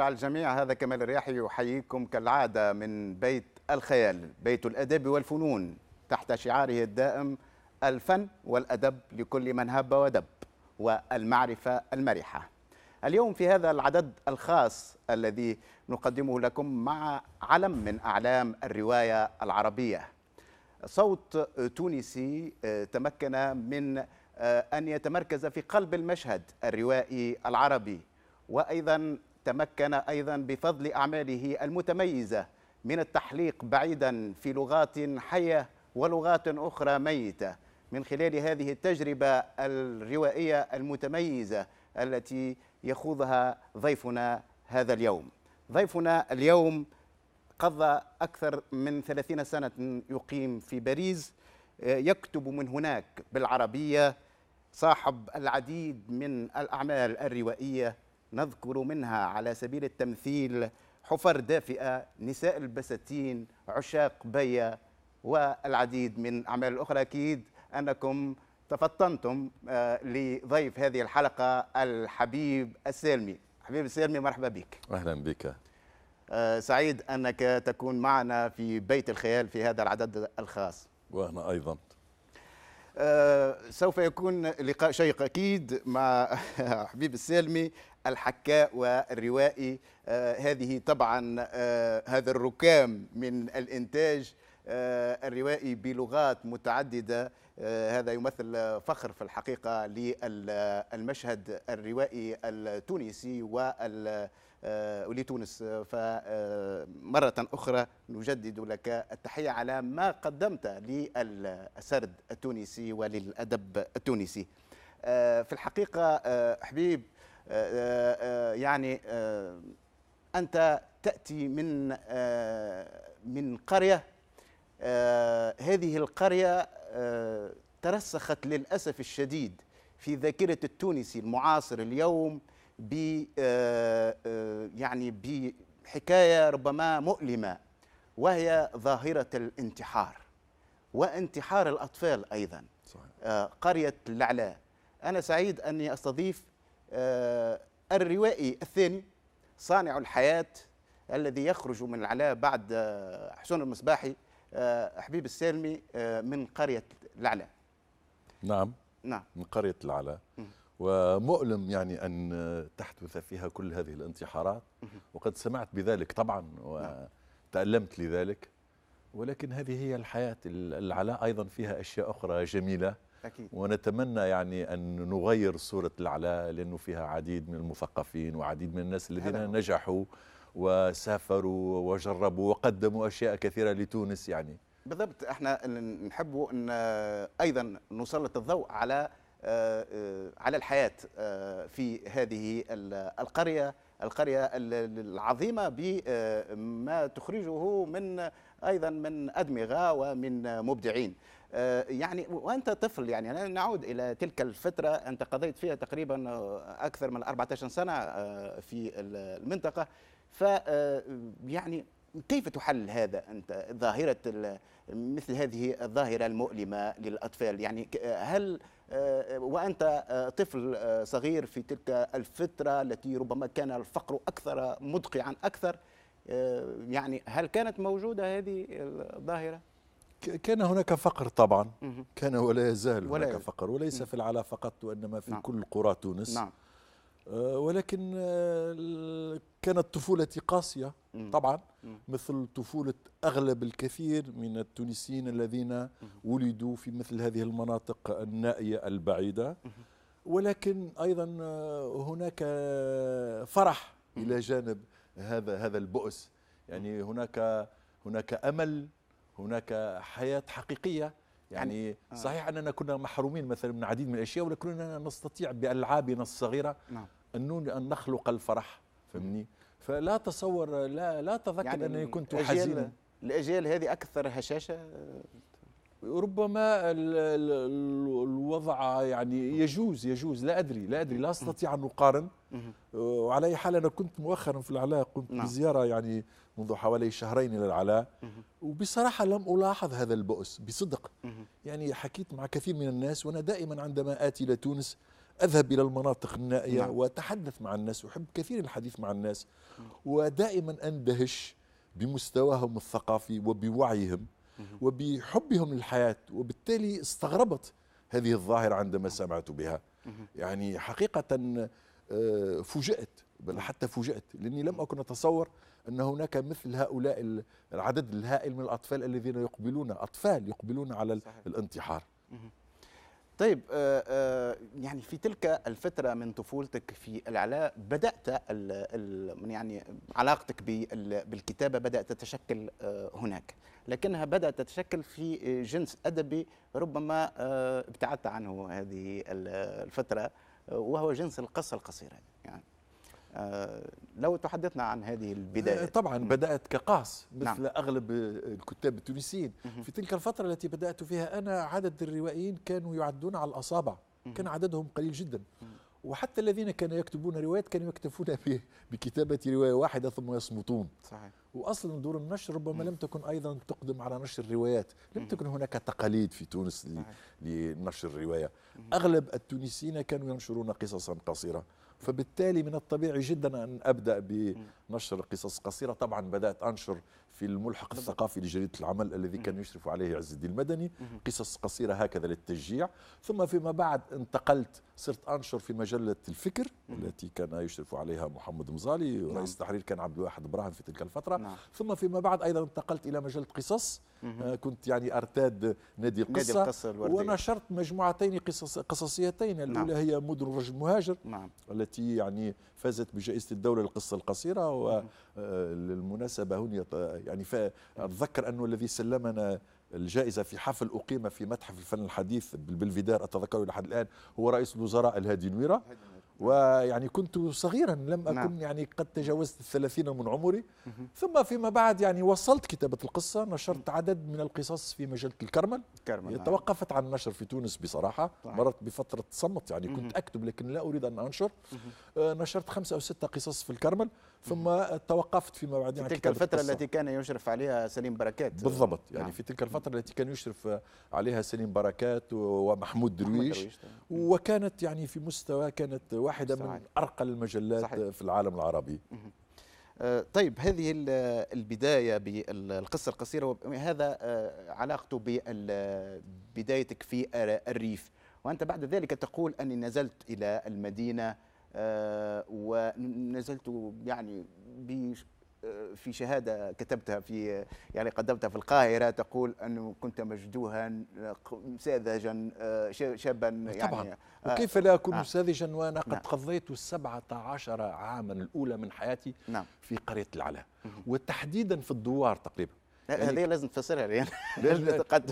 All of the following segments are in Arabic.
شكر على الجميع هذا كمال الرياحي يحييكم كالعادة من بيت الخيال بيت الأدب والفنون تحت شعاره الدائم الفن والأدب لكل من هب ودب والمعرفة المرحة اليوم في هذا العدد الخاص الذي نقدمه لكم مع علم من أعلام الرواية العربية صوت تونسي آه، تمكن من آه، أن يتمركز في قلب المشهد الروائي العربي وأيضا تمكن أيضا بفضل أعماله المتميزة من التحليق بعيدا في لغات حية ولغات أخرى ميتة من خلال هذه التجربة الروائية المتميزة التي يخوضها ضيفنا هذا اليوم ضيفنا اليوم قضى أكثر من 30 سنة يقيم في باريس يكتب من هناك بالعربية صاحب العديد من الأعمال الروائية نذكر منها على سبيل التمثيل حفر دافئة نساء البساتين عشاق بيا والعديد من أعمال أخرى أكيد أنكم تفطنتم آه، لضيف هذه الحلقة الحبيب السالمي حبيب السالمي مرحبا بك أهلا بك آه، سعيد أنك تكون معنا في بيت الخيال في هذا العدد الخاص وأنا أيضا آه، سوف يكون لقاء شيق أكيد مع حبيب السالمي الحكاء والروائي آه، هذه طبعا آه، هذا الركام من الإنتاج آه، الروائي بلغات متعددة هذا يمثل فخر في الحقيقة للمشهد الروائي التونسي وال ولتونس فمرة أخرى نجدد لك التحية على ما قدمت للسرد التونسي وللأدب التونسي في الحقيقة حبيب آه، آه، آه، يعني انت تاتي من من قريه هذه القريه ترسخت للاسف الشديد في ذاكره التونسي المعاصر اليوم ب يعني بحكايه ربما مؤلمه وهي ظاهره الانتحار وانتحار الاطفال ايضا صحيح. قريه العلاء انا سعيد اني استضيف آه، الروائي الثاني صانع الحياة الذي يخرج من العلاء بعد آه، حسون المصباحي آه، حبيب السالمي من قرية العلاء نعم نعم من قرية العلاء ومؤلم يعني أن تحدث فيها كل هذه الانتحارات وقد سمعت بذلك طبعا وتألمت نعم. لذلك ولكن هذه هي الحياة العلاء أيضا فيها أشياء أخرى جميلة أكيد. ونتمنى يعني أن نغير صورة العلاء لأنه فيها عديد من المثقفين وعديد من الناس الذين نجحوا وسافروا وجربوا وقدموا أشياء كثيرة لتونس يعني بالضبط احنا نحب ان ايضا نسلط الضوء على آه، آه، على الحياه آه، في هذه القريه القريه العظيمه بما تخرجه من ايضا من ادمغه ومن مبدعين آه، يعني وانت طفل يعني،, يعني نعود الى تلك الفتره انت قضيت فيها تقريبا آه، اكثر من 14 سنه آه، في المنطقه ف يعني كيف تحل هذا انت ظاهره مثل هذه الظاهره المؤلمه للاطفال يعني هل وانت طفل صغير في تلك الفتره التي ربما كان الفقر اكثر مدقعا اكثر يعني هل كانت موجوده هذه الظاهره كان هناك فقر طبعا كان ولا يزال ولا هناك فقر وليس في العلا فقط وإنما في نعم. كل قرى تونس نعم. آه، ولكن آه، كانت طفولتي قاسية طبعا مثل طفولة أغلب الكثير من التونسيين الذين ولدوا في مثل هذه المناطق النائية البعيدة ولكن أيضا آه، هناك فرح إلى جانب هذا هذا البؤس يعني هناك هناك أمل هناك حياة حقيقية يعني, يعني، آه. صحيح أننا كنا محرومين مثلا من عديد من الأشياء ولكننا نستطيع بألعابنا الصغيرة نعم. أن نخلق الفرح فهمني فلا تصور لا لا تذكر يعني أنني كنت حزينا الأجيال هذه أكثر هشاشة آه، ربما الوضع يعني يجوز يجوز لا ادري لا ادري لا استطيع ان اقارن وعلى اي حال انا كنت مؤخرا في العلاء قمت نعم. بزياره يعني منذ حوالي شهرين الى العلاء وبصراحه لم الاحظ هذا البؤس بصدق يعني حكيت مع كثير من الناس وانا دائما عندما اتي الى تونس اذهب الى المناطق النائيه نعم. واتحدث مع الناس احب كثير الحديث مع الناس ودائما اندهش بمستواهم الثقافي وبوعيهم وبحبهم للحياة وبالتالي استغربت هذه الظاهرة عندما سمعت بها يعني حقيقة آه، فوجئت بل حتى فوجئت لأني لم أكن أتصور أن هناك مثل هؤلاء العدد الهائل من الأطفال الذين يقبلون أطفال يقبلون على الانتحار طيب آه، آه، يعني في تلك الفترة من طفولتك في العلاء بدأت يعني علاقتك بالكتابة بدأت تتشكل آه، هناك لكنها بدأت تتشكل في جنس أدبي ربما ابتعدت عنه هذه الفترة وهو جنس القصة القصيرة آه، لو تحدثنا عن هذه البداية آه، طبعا بدأت كقاص مثل نعم. أغلب الكتاب التونسيين في تلك الفترة التي بدأت فيها أنا عدد الروائيين كانوا يعدون على الأصابع كان عددهم قليل جدا وحتى الذين كانوا يكتبون روايات كانوا يكتفون بكتابة رواية واحدة ثم يصمتون صحيح واصلا دور النشر ربما لم تكن ايضا تقدم على نشر الروايات، لم تكن هناك تقاليد في تونس لنشر الروايه، اغلب التونسيين كانوا ينشرون قصصا قصيره فبالتالي من الطبيعي جدا أن أبدأ بنشر قصص قصيرة طبعا بدأت أنشر في الملحق الثقافي لجريدة العمل الذي كان يشرف عليه عز الدين المدني قصص قصيرة هكذا للتشجيع ثم فيما بعد انتقلت صرت أنشر في مجلة الفكر التي كان يشرف عليها محمد مزالي نعم. رئيس التحرير كان عبد الواحد إبراهيم في تلك الفترة نعم. ثم فيما بعد أيضا انتقلت إلى مجلة قصص آه، كنت يعني أرتاد نادي القصة, نادي القصة ونشرت مجموعتين قصص قصصيتين الأولى نعم. هي مدن الرجل المهاجر نعم. التي يعني فازت بجائزة الدولة للقصة القصيرة و للمناسبة هنا يعني أتذكر أنه الذي سلمنا الجائزة في حفل أقيم في متحف الفن الحديث بالبلفيدار أتذكره إلى حد الآن هو رئيس الوزراء الهادي نويرة ويعني كنت صغيرا لم نعم. أكن نعم. يعني قد تجاوزت الثلاثين من عمري مه. ثم فيما بعد يعني وصلت كتابة القصة نشرت مه. عدد من القصص في مجلة الكرمل الكرمل نعم. توقفت عن النشر في تونس بصراحة طبعا. مرت بفترة صمت يعني مه. كنت أكتب لكن لا أريد أن أنشر آه، نشرت خمسة أو ستة قصص في الكرمل ثم توقفت فيما بعدين في تلك الفترة التي كان يشرف عليها سليم بركات بالضبط يعني نعم. في تلك الفترة التي كان يشرف عليها سليم بركات ومحمود درويش طيب. وكانت يعني في مستوى كانت واحدة صحيح. من أرقى المجلات صحيح. في العالم العربي آه، طيب هذه البداية بالقصة القصيرة هذا آه، علاقته ببدايتك في الريف وأنت بعد ذلك تقول أني نزلت إلى المدينة آه، ونزلت يعني آه، في شهادة كتبتها في يعني قدمتها في القاهرة تقول أنه كنت مجدوها ساذجا آه، شابا يعني طبعا وكيف لا أكون آه ساذجا وأنا قد نعم قضيت السبعة عشر عاما الأولى من حياتي نعم في قرية العلا وتحديدا في الدوار تقريبا يعني هذه لازم تفسرها لان يعني قد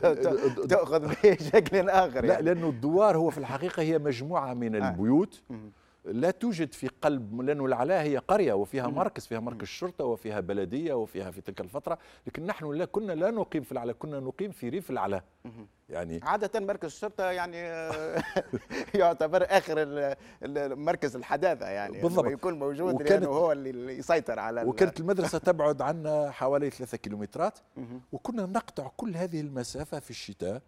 تاخذ بشكل اخر يعني لا لانه الدوار هو في الحقيقه هي مجموعه من البيوت لا توجد في قلب لأنه العلا هي قرية وفيها مركز فيها مركز شرطة وفيها بلدية وفيها في تلك الفترة لكن نحن لا كنا لا نقيم في العلا كنا نقيم في ريف العلا يعني عادة مركز الشرطة يعني آه، يعتبر آخر مركز الحداثة يعني بالضبط يكون موجود لأنه هو اللي يسيطر على وكانت المدرسة تبعد عنا حوالي ثلاثة كيلومترات وكنا نقطع كل هذه المسافة في الشتاء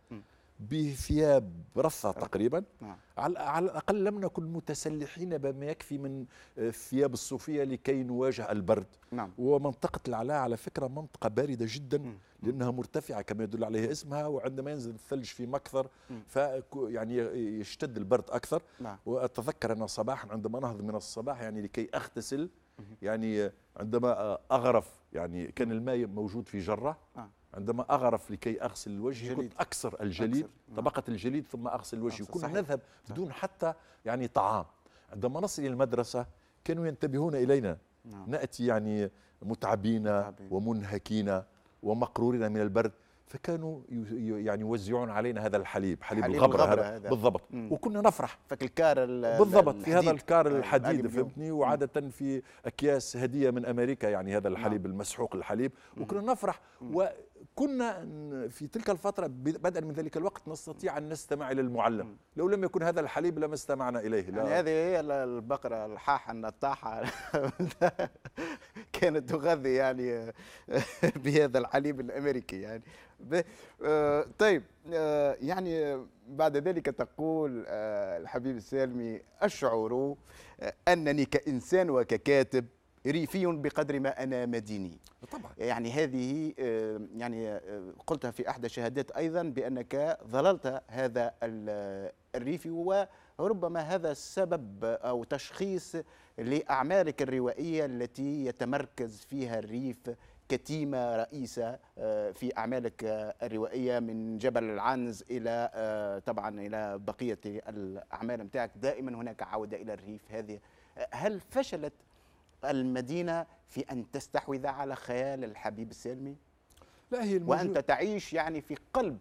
بثياب رثة تقريبا نعم. على الأقل لم نكن متسلحين بما يكفي من آه، الثياب الصوفية لكي نواجه البرد نعم. ومنطقة العلاء على فكرة منطقة باردة جدا لأنها مرتفعة كما يدل عليها اسمها وعندما ينزل الثلج في مكثر ف يعني يشتد البرد أكثر نعم. وأتذكر أنا صباحا عندما نهض من الصباح يعني لكي أغتسل يعني عندما أغرف يعني كان الماء موجود في جرة نعم. عندما أغرف لكي أغسل الوجه جليد. كنت أكسر الجليد أكسر. نعم. طبقة الجليد ثم أغسل الوجه كنا نذهب نعم. بدون حتى يعني طعام عندما نصل إلى المدرسة كانوا ينتبهون إلينا نعم. نأتي يعني متعبين متعبين. ومنهكين ومقرورين من البرد فكانوا يعني يوزعون علينا هذا الحليب حليب, حليب الغبره, الغبرة هذا, هذا بالضبط مم. وكنا نفرح فك الكار بالضبط في هذا الكار آه، الحديد فهمتني وعاده في اكياس هديه من امريكا يعني هذا الحليب مم. نعم. المسحوق الحليب وكنا نفرح مم. كنا في تلك الفترة بدءا من ذلك الوقت نستطيع أن نستمع إلى المعلم لو لم يكن هذا الحليب لما استمعنا إليه لا. يعني هذه هي البقرة الحاحة النطاحة كانت تغذي يعني بهذا الحليب الأمريكي يعني آه، طيب آه، يعني بعد ذلك تقول آه، الحبيب السالمي أشعر أنني كإنسان وككاتب ريفي بقدر ما انا مديني طبعا يعني هذه آه، يعني آه، قلتها في احدى الشهادات ايضا بانك ظللت هذا آه، الريفي وربما هذا السبب او تشخيص لاعمالك الروائيه التي يتمركز فيها الريف كتيمة رئيسة في أعمالك الروائية من جبل العنز إلى طبعا إلى بقية الأعمال بتاعك دائما هناك عودة إلى الريف هذه هل فشلت المدينة في أن تستحوذ على خيال الحبيب السلمي لا هي الموجود. وأنت تعيش يعني في قلب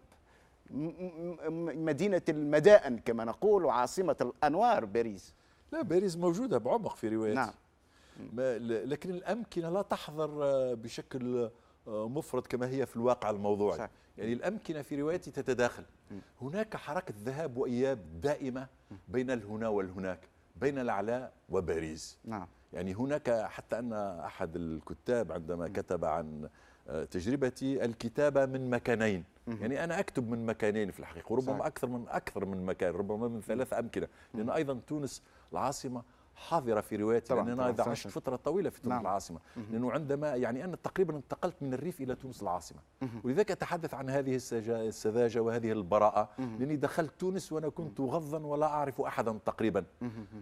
مدينة المدائن كما نقول وعاصمة الأنوار باريس لا باريس موجودة بعمق في رواية نعم لكن الأمكنة لا تحضر آه، بشكل آه، مفرط كما هي في الواقع الموضوعي صح. يعني الأمكنة في روايتي تتداخل هناك حركة ذهاب وإياب دائمة بين الهنا والهناك بين العلاء وباريس نعم يعني هناك حتى أن أحد الكتاب عندما كتب عن آه، تجربتي الكتابة من مكانين يعني أنا أكتب من مكانين في الحقيقة ربما أكثر من أكثر من مكان ربما من ثلاث أمكنة لأن أيضا تونس العاصمة حاضره في روايتي لان انا اذا عشت فتره طويله في تونس نعم. العاصمه لانه عندما يعني انا تقريبا انتقلت من الريف الى تونس العاصمه ولذلك اتحدث عن هذه السذاجه وهذه البراءه لاني دخلت تونس وانا كنت غضا ولا اعرف احدا تقريبا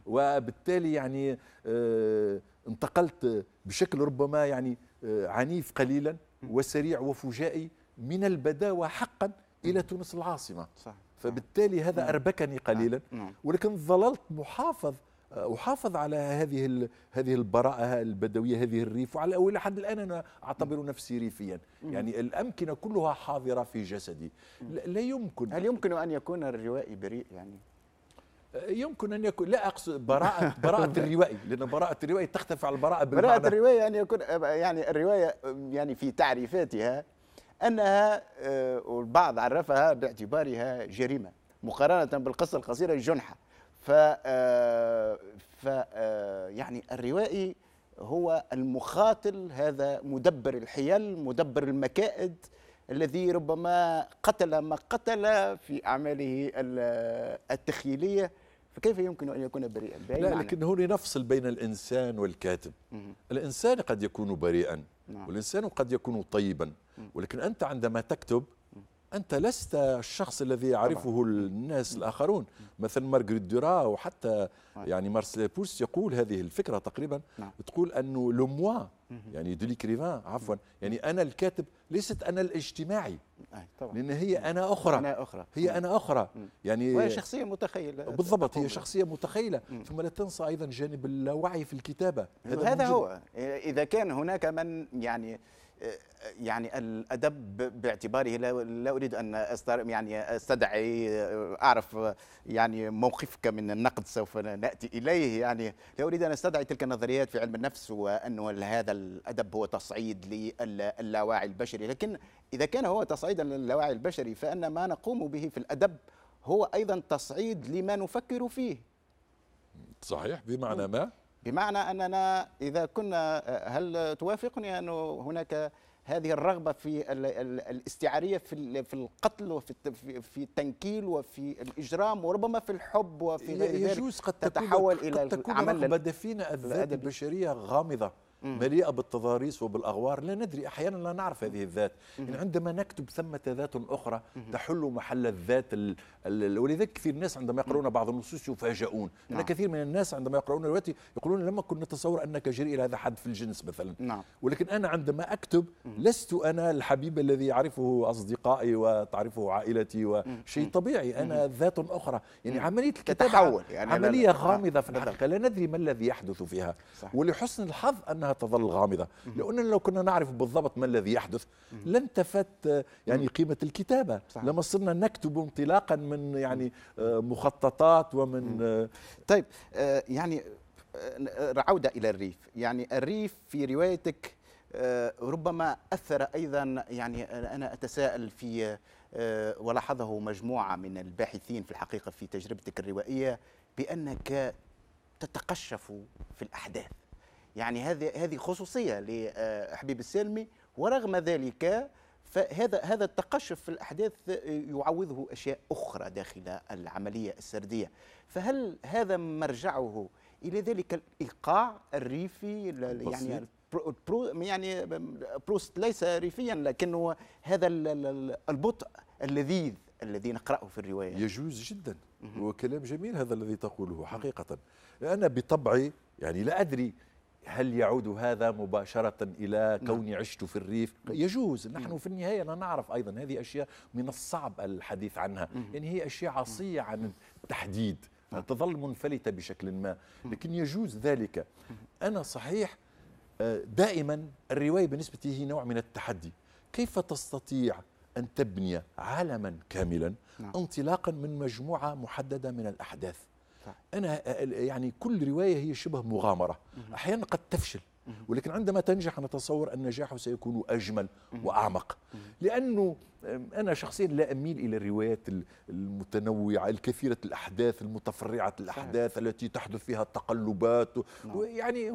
وبالتالي يعني آه، انتقلت بشكل ربما يعني آه، عنيف قليلا وسريع وفجائي من البداوه حقا الى تونس العاصمه صح. فبالتالي هذا نعم. اربكني قليلا نعم. نعم. ولكن ظللت محافظ أه، احافظ على هذه هذه البراءه البدويه هذه الريف وعلى الى حد الان انا اعتبر نفسي ريفيا يعني الامكنه كلها حاضره في جسدي لا يمكن هل يمكن ان يكون الروائي بريء يعني أه، يمكن ان يكون لا اقصد براءه براءه الروائي لان براءه الروائي تختلف على البراءه بالمعنى براءه الروايه ان يكون يعني الروايه يعني في تعريفاتها انها أه، البعض عرفها باعتبارها جريمه مقارنه بالقصه القصيره جنحه ف آه، ف آه، يعني الروائي هو المخاطل هذا مدبر الحيل مدبر المكائد الذي ربما قتل ما قتل في اعماله التخييليه فكيف يمكن ان يكون بريئا؟ لا لكن هنا نفصل بين الانسان والكاتب. مم. الانسان قد يكون بريئا نعم. والانسان قد يكون طيبا مم. ولكن انت عندما تكتب أنت لست الشخص الذي يعرفه طبعا. الناس الآخرون مثلا مارغريت دورا وحتى طيب. يعني مارسيل بوس يقول هذه الفكرة تقريبا نعم. تقول أنه لو يعني دو ليكريفان عفوا يعني أنا الكاتب ليست أنا الاجتماعي طبعا. لأن هي أنا أخرى أنا أخرى هي أنا أخرى مم. يعني وهي شخصية متخيلة بالضبط هي شخصية متخيلة مم. ثم لا تنسى أيضا جانب اللاوعي في الكتابة هذا, هذا هو إذا كان هناك من يعني يعني الادب باعتباره لا اريد ان يعني استدعي اعرف يعني موقفك من النقد سوف ناتي اليه يعني لا اريد ان استدعي تلك النظريات في علم النفس وانه هذا الادب هو تصعيد لللاوعي البشري لكن اذا كان هو تصعيدا لللاوعي البشري فان ما نقوم به في الادب هو ايضا تصعيد لما نفكر فيه صحيح بمعنى ما بمعنى أننا إذا كنا هل توافقني انه هناك هذه الرغبة في الاستعارية في في القتل وفي في التنكيل وفي الإجرام وربما في الحب وفي غير ذلك يجوز قد تتحول قد إلى تكون عمل رغبة دفينة الذات البشرية غامضة مليئه بالتضاريس وبالاغوار لا ندري احيانا لا نعرف هذه الذات إن يعني عندما نكتب ثمه ذات اخرى تحل محل الذات ولذلك كثير الناس عندما يقرؤون بعض النصوص يفاجؤون نعم. انا كثير من الناس عندما يقرؤون روايتي يقولون لما كنا نتصور انك جريء الى هذا حد في الجنس مثلا نعم. ولكن انا عندما اكتب لست انا الحبيب الذي يعرفه اصدقائي وتعرفه عائلتي وشيء طبيعي انا ذات اخرى يعني عمليه الكتابه يعني عمليه غامضه في نعم. الحقيقه لا ندري ما الذي يحدث فيها ولحسن الحظ انها لكنها تظل غامضة لأننا لو كنا نعرف بالضبط ما الذي يحدث لانتفت يعني قيمة الكتابة لما صرنا نكتب انطلاقا من يعني آه، مخططات ومن آه، طيب آه، يعني عودة إلى الريف يعني الريف في روايتك ربما أثر أيضا يعني أنا أتساءل في ولاحظه مجموعة من الباحثين في الحقيقة في تجربتك الروائية بأنك تتقشف في الأحداث يعني هذه هذه خصوصيه لحبيب آه، السالمي ورغم ذلك فهذا هذا التقشف في الاحداث يعوضه اشياء اخرى داخل العمليه السرديه فهل هذا مرجعه الى ذلك الايقاع الريفي يعني برو يعني بروست ليس ريفيا لكنه هذا البطء اللذيذ الذي نقراه في الروايه يجوز جدا وكلام جميل هذا الذي تقوله حقيقه انا بطبعي يعني لا ادري هل يعود هذا مباشرة إلى كوني نعم. عشت في الريف يجوز نحن في النهاية لا نعرف أيضا هذه أشياء من الصعب الحديث عنها يعني هي أشياء عصية عن التحديد نعم. تظل منفلتة بشكل ما لكن يجوز ذلك أنا صحيح آه، دائما الرواية بالنسبة لي هي نوع من التحدي كيف تستطيع أن تبني عالما كاملا نعم. انطلاقا من مجموعة محددة من الأحداث انا يعني كل روايه هي شبه مغامره احيانا قد تفشل ولكن عندما تنجح أنا أتصور أن نجاحه سيكون أجمل وأعمق لأنه أنا شخصيا لا أميل إلى الروايات المتنوعة الكثيرة الأحداث المتفرعة الأحداث صحيح. التي تحدث فيها التقلبات نعم. يعني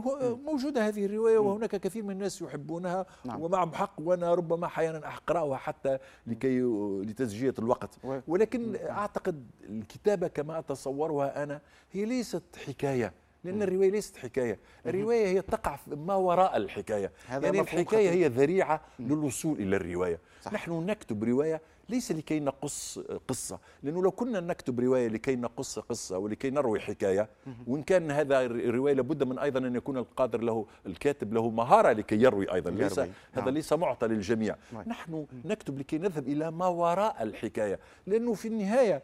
موجودة هذه الرواية وهناك كثير من الناس يحبونها نعم. ومعهم حق وأنا ربما أحيانا أقرأها حتى لكي لتسجية الوقت ولكن أعتقد الكتابة كما أتصورها أنا هي ليست حكاية لان الروايه ليست حكايه الروايه هي تقع ما وراء الحكايه يعني الحكايه خطير. هي ذريعه للوصول الى الروايه صح. نحن نكتب روايه ليس لكي نقص قصة لأنه لو كنا نكتب رواية لكي نقص قصة ولكي نروي حكاية وإن كان هذا الرواية لابد من أيضا أن يكون القادر له الكاتب له مهارة لكي يروي أيضا ليس نعم. هذا ليس معطى للجميع نعم. نحن نكتب لكي نذهب إلى ما وراء الحكاية لأنه في النهاية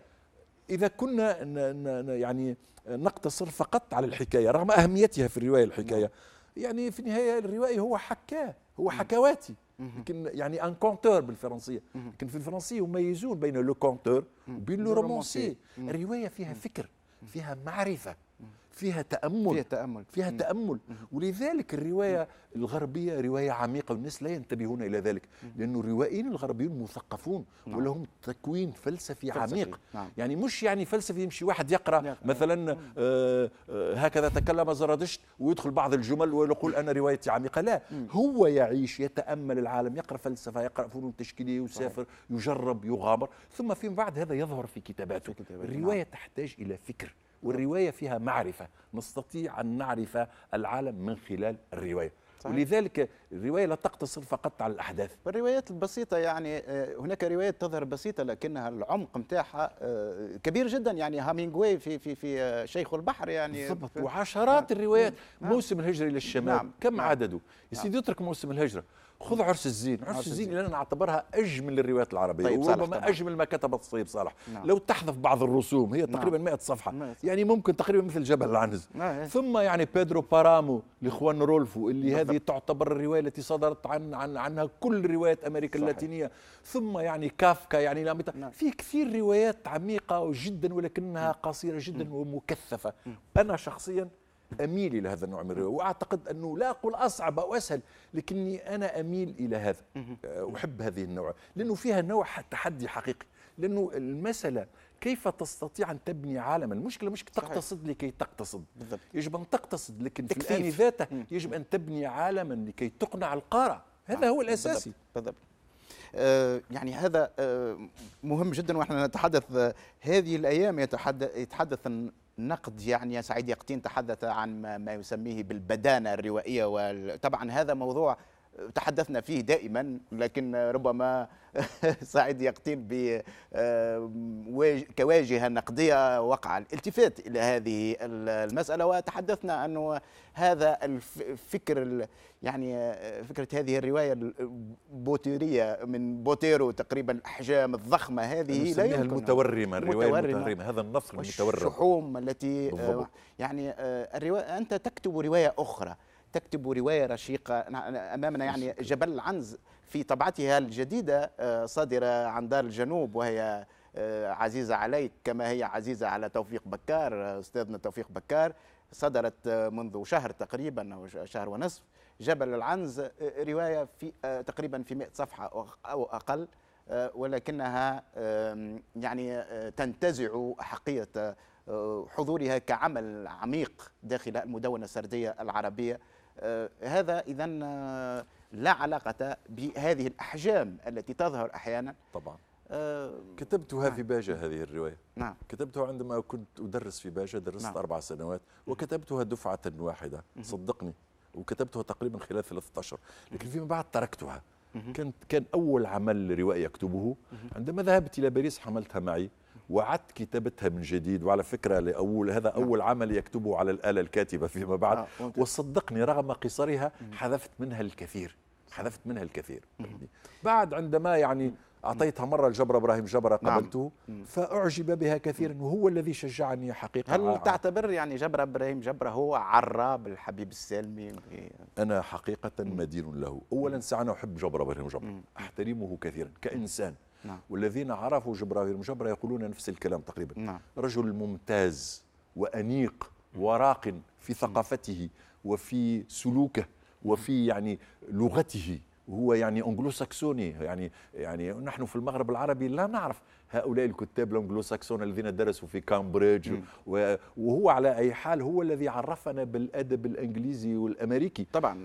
إذا كنا يعني نقتصر فقط على الحكاية رغم أهميتها في الرواية الحكاية نعم. يعني في النهاية الروائي هو حكاه هو حكواتي لكن يعني ان كونتور بالفرنسيه لكن في الفرنسيه يميزون بين لو كونتور وبين لو رومانسي الروايه فيها فكر فيها معرفه فيها تامل فيها تامل فيها تامل ولذلك الروايه الغربيه روايه عميقه والناس لا ينتبهون الى ذلك لانه الروائيين الغربيون مثقفون نعم. ولهم تكوين فلسفي, فلسفي عميق نعم. يعني مش يعني فلسفي يمشي واحد يقرا مثلا آه آه هكذا تكلم زرادشت ويدخل بعض الجمل ويقول انا روايتي عميقه لا هو يعيش يتامل العالم يقرا فلسفه يقرا فنون تشكيليه يسافر يجرب يغامر ثم فيما بعد هذا يظهر في كتاباته في الروايه نعم. تحتاج الى فكر والرواية فيها معرفة نستطيع أن نعرف العالم من خلال الرواية صحيح. ولذلك الرواية لا تقتصر فقط على الأحداث والروايات البسيطة يعني آه، هناك روايات تظهر بسيطة لكنها العمق نتاعها آه، كبير جدا يعني هامينغوي في في في آه، شيخ البحر يعني بالضبط وعشرات نعم. الروايات نعم. موسم الهجرة الشمال نعم. كم نعم. عدده؟ يا سيدي يترك نعم. موسم الهجرة خذ عرس الزين عرس, عرس الزين اللي انا اعتبرها اجمل الروايات العربيه طيب وربما اجمل ما كتب الطيب صالح نعم. لو تحذف بعض الرسوم هي نعم. تقريبا نعم. 100 صفحه نعم. يعني ممكن تقريبا مثل جبل العنز نعم. نعم. ثم يعني بيدرو بارامو لاخوان رولفو اللي نعم. هذه تعتبر الروايه التي صدرت عن, عن عنها كل روايات امريكا صحيح. اللاتينيه ثم يعني كافكا يعني نعم. في كثير روايات عميقه جدا ولكنها قصيره جدا ومكثفه انا شخصيا اميل الى هذا النوع من الروايه واعتقد انه لا اقول اصعب او اسهل لكني انا اميل الى هذا آه، احب هذه النوع لانه فيها نوع تحدي حقيقي لانه المساله كيف تستطيع ان تبني عالما المشكله مش تقتصد لكي تقتصد بالضبط. يجب ان تقتصد لكن في الان ذاته يجب ان تبني عالما لكي تقنع القارئ هذا آه، هو الاساسي بالضبط. آه، يعني هذا مهم جدا ونحن نتحدث هذه الايام يتحدث يتحدث نقد يعني سعيد يقطين تحدث عن ما يسميه بالبدانة الروائية وطبعا هذا موضوع تحدثنا فيه دائما لكن ربما سعيد يقتل ب كواجهه نقديه وقع الالتفات الى هذه المساله وتحدثنا انه هذا الفكر يعني آه، فكره هذه الروايه البوتيريه من بوتيرو تقريبا الاحجام الضخمه هذه لا يمكن المتورمه الروايه المتورمه هذا النصر المتورم الشحوم التي آه، بالضبط. يعني آه، الروايه انت تكتب روايه اخرى تكتب رواية رشيقة أمامنا يعني جبل العنز في طبعتها الجديدة آه، صادرة عن دار الجنوب وهي آه، عزيزة عليك كما هي عزيزة على توفيق بكار آه، أستاذنا توفيق بكار صدرت منذ شهر تقريبا أو شهر ونصف جبل العنز رواية في تقريبا في 100 صفحة أو أقل ولكنها يعني تنتزع حقيقة حضورها كعمل عميق داخل المدونة السردية العربية آه، هذا إذا آه، لا علاقة بهذه الأحجام التي تظهر أحيانا طبعا آه، كتبتها نعم. في باجة هذه الرواية نعم. كتبتها عندما كنت أدرس في باجة درست نعم. أربع سنوات وكتبتها دفعة واحدة صدقني وكتبتها تقريبا خلال ثلاثة أشهر لكن فيما بعد تركتها كانت كان أول عمل رواية أكتبه عندما ذهبت إلى باريس حملتها معي وعدت كتابتها من جديد وعلى فكرة لأول هذا نعم. أول عمل يكتبه على الآلة الكاتبة فيما بعد نعم، وصدقني رغم قصرها حذفت منها الكثير حذفت منها الكثير يعني بعد عندما يعني أعطيتها مرة لجبر إبراهيم جبره قابلته نعم. فأعجب بها كثيرا وهو الذي شجعني حقيقة هل تعتبر يعني جبر إبراهيم جبره هو عراب الحبيب السالمي أنا حقيقة مدين له أولا أنا أحب جبر إبراهيم جبر أحترمه كثيرا كإنسان نعم. والذين عرفوا جبرائيل مجبرة يقولون نفس الكلام تقريبا نعم. رجل ممتاز وأنيق وراق في نعم. ثقافته وفي سلوكه وفي نعم. يعني لغته هو يعني انجلو ساكسوني يعني يعني نحن في المغرب العربي لا نعرف هؤلاء الكتاب الانجلو ساكسون الذين درسوا في كامبريدج وهو على اي حال هو الذي عرفنا بالادب الانجليزي والامريكي طبعا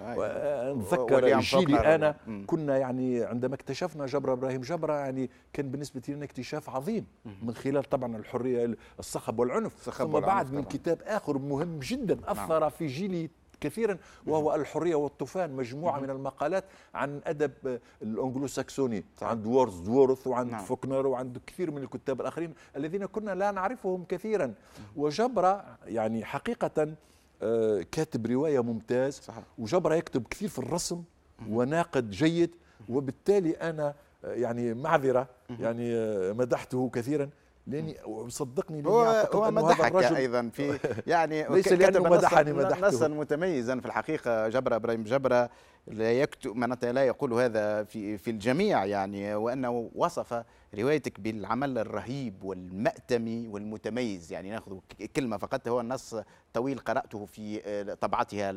نتذكر جيلي انا مم. كنا يعني عندما اكتشفنا جبر ابراهيم جبر يعني كان بالنسبه لنا اكتشاف عظيم مم. من خلال طبعا الحريه الصخب والعنف ثم بعد من كتاب اخر مهم جدا اثر نعم. في جيلي كثيرا وهو نعم. الحريه والطوفان مجموعه نعم. من المقالات عن ادب آه، الانجلو ساكسوني عن دوورز دورث وعن نعم. فوكنر وعن كثير من الكتاب الاخرين الذين كنا لا نعرفهم كثيرا نعم. وجبره يعني حقيقه آه، كاتب روايه ممتاز وجبره يكتب كثير في الرسم وناقد جيد وبالتالي انا آه، يعني معذره يعني مدحته كثيرا لاني صدقني لاني هو, هو مدحك ايضا في يعني ليس لانه مدحني مدحته نصا متميزا في الحقيقه جبره ابراهيم جبره لا يكتب معناتها لا يقول هذا في في الجميع يعني وانه وصف روايتك بالعمل الرهيب والمأتمي والمتميز يعني ناخذ كلمه فقط هو النص طويل قراته في آه، طبعتها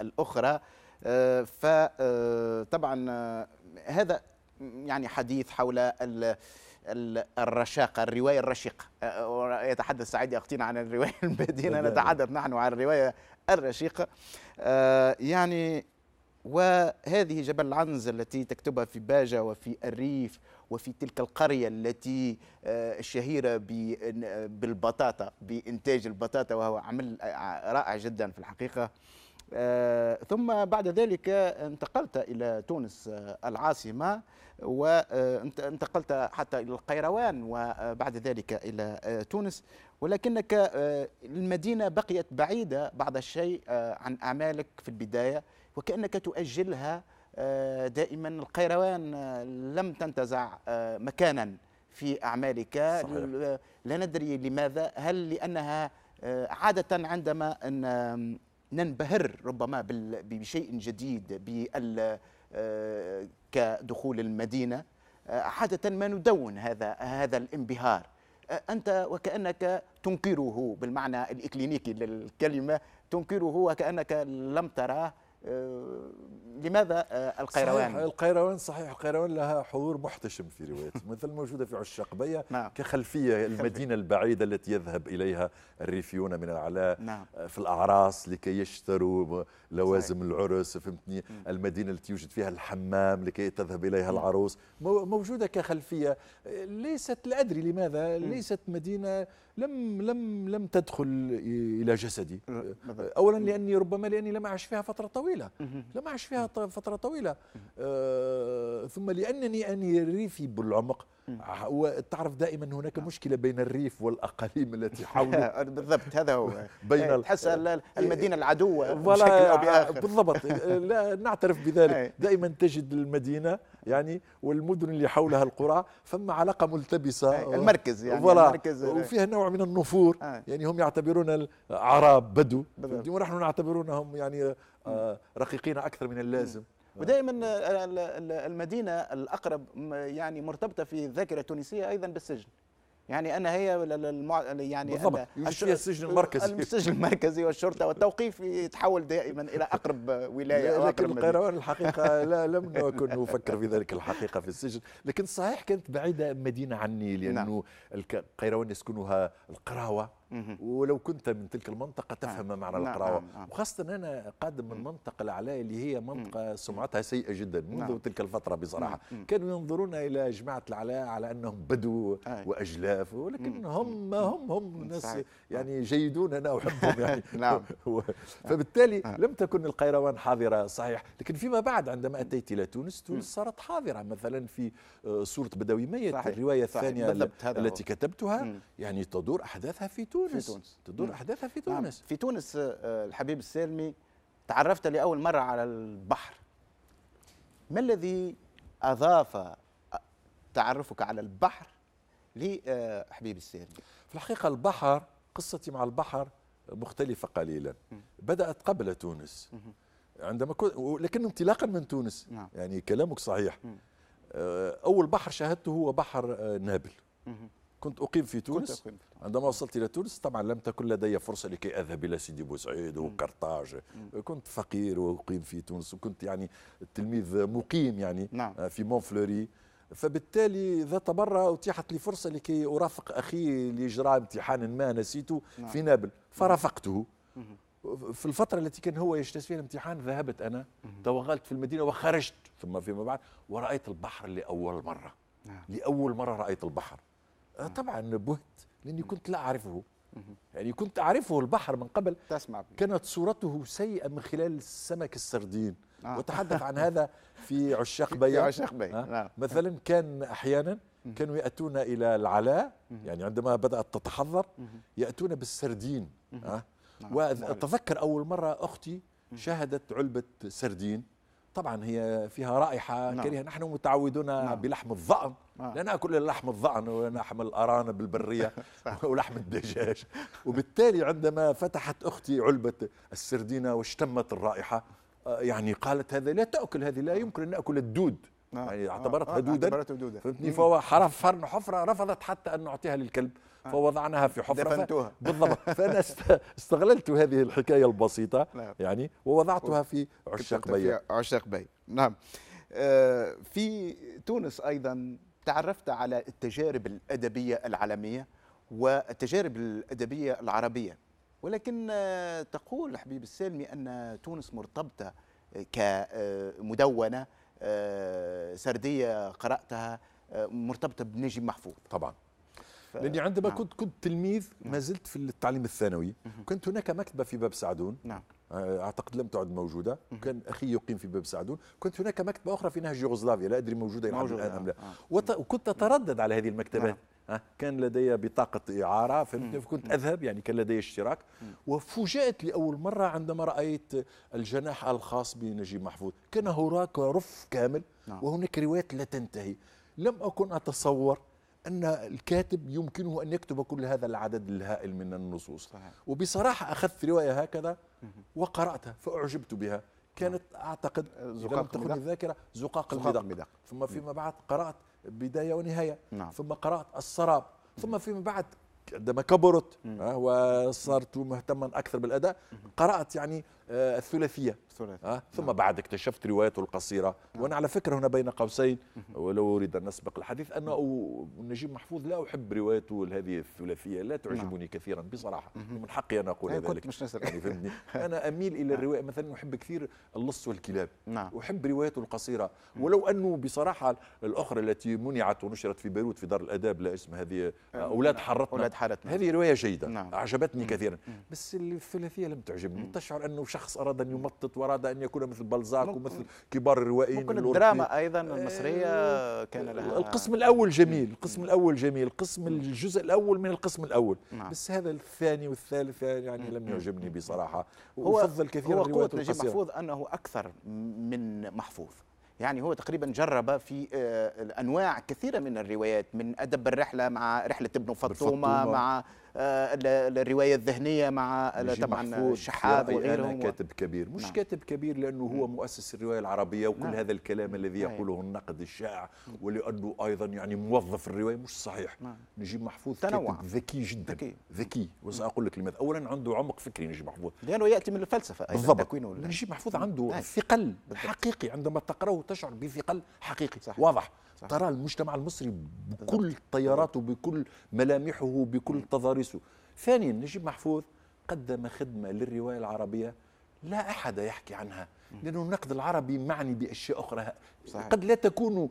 الاخرى آه، فطبعا آه، هذا يعني حديث حول الرشاقة الرواية الرشيقة يتحدث سعيد يقطين عن الرواية البدينة نتحدث نحن عن الرواية الرشيقة يعني وهذه جبل العنز التي تكتبها في باجة وفي الريف وفي تلك القرية التي الشهيرة بالبطاطا بإنتاج البطاطا وهو عمل رائع جدا في الحقيقة ثم بعد ذلك انتقلت إلى تونس العاصمة وانتقلت آه، حتى إلى القيروان وبعد ذلك إلى آه، تونس ولكنك آه، المدينة بقيت بعيدة بعض الشيء عن أعمالك في البداية وكأنك تؤجلها دائما القيروان لم تنتزع مكانا في أعمالك صحيح. لا ندري لماذا هل لأنها عادة عندما ننبهر ربما بشيء جديد بال آه، كدخول المدينه آه، عاده ما ندون هذا هذا الانبهار آه، انت وكانك تنكره بالمعنى الاكلينيكي للكلمه تنكره وكانك لم تراه آه، لماذا آه، القيروان؟ صحيح القيروان صحيح القيروان لها حضور محتشم في روايته مثل موجودة في عشاق بيا نعم. كخلفية المدينة البعيدة التي يذهب إليها الريفيون من العلاء نعم. آه، في الأعراس لكي يشتروا لوازم صحيح. العرس فهمتني المدينة التي يوجد فيها الحمام لكي تذهب إليها العروس موجودة كخلفية ليست لا أدري لماذا ليست مدينة لم لم لم تدخل الى جسدي اولا لاني ربما لاني لم اعش فيها فتره طويله لم اعش فيها فتره طويله آه، ثم لانني اني ريفي بالعمق وتعرف دائما هناك نعم. مشكله بين الريف والاقاليم التي حوله بالضبط هذا هو بين إيه، تحس إيه، المدينه إيه، العدوه بشكل او آه، باخر بالضبط لا نعترف بذلك دائما تجد المدينه يعني والمدن اللي حولها القرى فما علاقه ملتبسه المركز يعني المركز وفيها نوع من النفور آه. يعني هم يعتبرون العرب بدو ونحن نعتبرونهم يعني آه، رقيقين اكثر من اللازم آه. ودائما آه، المدينه الاقرب يعني مرتبطه في الذاكره التونسيه ايضا بالسجن يعني انا هي المع... يعني بالضبط السجن المركزي السجن المركزي والشرطه والتوقيف يتحول دائما الى اقرب ولايه لكن القيروان الحقيقه لا لم نكن نفكر في ذلك الحقيقه في السجن لكن صحيح كانت بعيده مدينه عني نعم. لانه نعم. القيروان يسكنها القراوه ولو كنت من تلك المنطقه نعم. تفهم معنى نعم، القراوه نعم، وخاصه انا قادم من المنطقه العلاء اللي هي منطقه سمعتها سيئه جدا منذ تلك الفتره بصراحه كانوا ينظرون الى جماعه العلاء على انهم بدو واجلاف ولكن هم هم هم ناس يعني جيدون انا احبهم يعني نعم فبالتالي أه. لم تكن القيروان حاضره صحيح لكن فيما بعد عندما اتيت الى تونس تونس صارت حاضره مثلا في آه، سوره بدوي ميت الروايه الثانيه التي كتبتها يعني تدور احداثها في تونس تونس في تونس تدور نعم. احداثها في نعم. تونس في تونس آه، الحبيب السالمي تعرفت لاول مره على البحر ما الذي اضاف تعرفك على البحر لحبيب آه، السالمي في الحقيقه البحر قصتي مع البحر مختلفه قليلا بدات قبل تونس عندما كنت لكن انطلاقا من تونس نعم. يعني كلامك صحيح آه، اول بحر شاهدته هو بحر نابل كنت أقيم في تونس عندما وصلت إلى تونس طبعا لم تكن لدي فرصة لكي أذهب إلى سيدي بوسعيد وقرطاج كنت فقير وأقيم في تونس وكنت يعني تلميذ مقيم يعني نعم. في مونفلوري فبالتالي ذات مرة أتيحت لي فرصة لكي أرافق أخي لإجراء امتحان ما نسيته نعم. في نابل فرافقته في الفترة التي كان هو يجتاز فيها الامتحان ذهبت أنا توغلت في المدينة وخرجت ثم فيما بعد ورأيت البحر لأول مرة نعم. لأول مرة رأيت البحر آه طبعا بهت لاني كنت لا اعرفه يعني كنت اعرفه البحر من قبل تسمع بي. كانت صورته سيئه من خلال سمك السردين آه. وتحدث عن هذا في عشاق بيان في عشاق بيان آه. نعم. مثلا كان احيانا كانوا ياتون الى العلاء يعني عندما بدات تتحضر ياتون بالسردين آه. نعم. واتذكر نعم. اول مره اختي شاهدت علبه سردين طبعا هي فيها رائحة نعم. كريهة نحن متعودون نعم. بلحم الظأن نعم. لا نأكل لحم الظأن ولحم الأرانب البرية ولحم الدجاج وبالتالي عندما فتحت أختي علبة السردينة واشتمت الرائحة آه، يعني قالت هذا لا تأكل هذه لا يمكن أن نأكل الدود نعم. يعني آه. آه، اعتبرتها دودا فهمتني فهو حرف فرن حفرة رفضت حتى أن نعطيها للكلب آه. فوضعناها في حفره دفنتوها بالضبط فانا استغللت هذه الحكايه البسيطه نعم. يعني ووضعتها في عشاق بي عشاق بي نعم آه، في تونس ايضا تعرفت على التجارب الادبيه العالميه والتجارب الادبيه العربيه ولكن آه، تقول حبيب السلمي ان تونس مرتبطه كمدونه سرديه قراتها مرتبطه بنجم محفوظ طبعا لاني عندما نعم. كنت كنت تلميذ نعم. ما زلت في التعليم الثانوي مه. كنت هناك مكتبه في باب سعدون نعم آه، اعتقد لم تعد موجوده كان اخي يقيم في باب سعدون كنت هناك مكتبه اخرى في نهج يوغوسلافيا لا ادري موجوده الان ام لا آه. وكنت اتردد على هذه المكتبات نعم. آه، كان لدي بطاقة إعارة فهمتني فكنت أذهب يعني كان لدي اشتراك وفوجئت لأول مرة عندما رأيت الجناح الخاص بنجيب محفوظ كان هناك رف كامل نعم. وهناك روايات لا تنتهي لم أكن أتصور أن الكاتب يمكنه أن يكتب كل هذا العدد الهائل من النصوص وبصراحة أخذت رواية هكذا وقرأتها فأعجبت بها كانت أعتقد زقاق لم الذاكرة زقاق, المدق. ثم فيما بعد قرأت بداية ونهاية نعم. ثم قرأت السراب ثم فيما بعد عندما كبرت وصرت مهتما اكثر بالاداء قرات يعني آه، الثلاثيه أه؟ ثم نعم. بعد اكتشفت روايته القصيره نعم. وانا على فكره هنا بين قوسين ولو اريد ان نسبق الحديث انه نجيب محفوظ لا احب روايته هذه الثلاثيه لا تعجبني نعم. كثيرا بصراحه من حقي ان اقول ذلك مش يعني فهمني انا اميل الى نعم. الروايه مثلا احب كثير اللص والكلاب نعم. احب روايته القصيره ولو انه بصراحه الاخرى التي منعت ونشرت في بيروت في دار الاداب لا اسمها هذه آه، آه، اولاد نعم. حارتنا اولاد حارتنا هذه روايه جيده نعم. اعجبتني كثيرا بس الثلاثيه لم تعجبني تشعر انه شخص أراد أن يمطط وأراد أن يكون مثل بلزاك ومثل كبار الروائيين ممكن الدراما أيضا آه، المصرية كان لها القسم الأول جميل القسم الأول جميل القسم الجزء الأول من القسم الأول نعم. بس هذا الثاني والثالث يعني لم يعجبني بصراحة هو افضل كثير هو قوة نجيب محفوظ أنه أكثر من محفوظ يعني هو تقريبا جرب في آه، انواع كثيره من الروايات من ادب الرحله مع رحله ابن فطومة. مع آه، الروايه الذهنيه مع طبعا الشحاب وغيرهم أنا كاتب كبير مش نعم. كاتب كبير لانه هو نعم. مؤسس الروايه العربيه وكل نعم. هذا الكلام الذي يقوله النقد الشائع ولانه ايضا يعني موظف الروايه مش صحيح نعم. نجيب محفوظ تنوع كاتب ذكي جدا ذكي, ذكي. وساقول لك لماذا اولا عنده عمق فكري نجيب محفوظ لانه ياتي من الفلسفه بالضبط نجيب محفوظ عنده نعم. ثقل حقيقي عندما تقراه تشعر بثقل حقيقي صحيح. واضح ترى المجتمع المصري بكل تياراته بكل ملامحه بكل تضاريسه ثانيا نجيب محفوظ قدم خدمة للرواية العربية لا أحد يحكي عنها لأنه النقد العربي معني بأشياء أخرى صحيح. قد لا تكون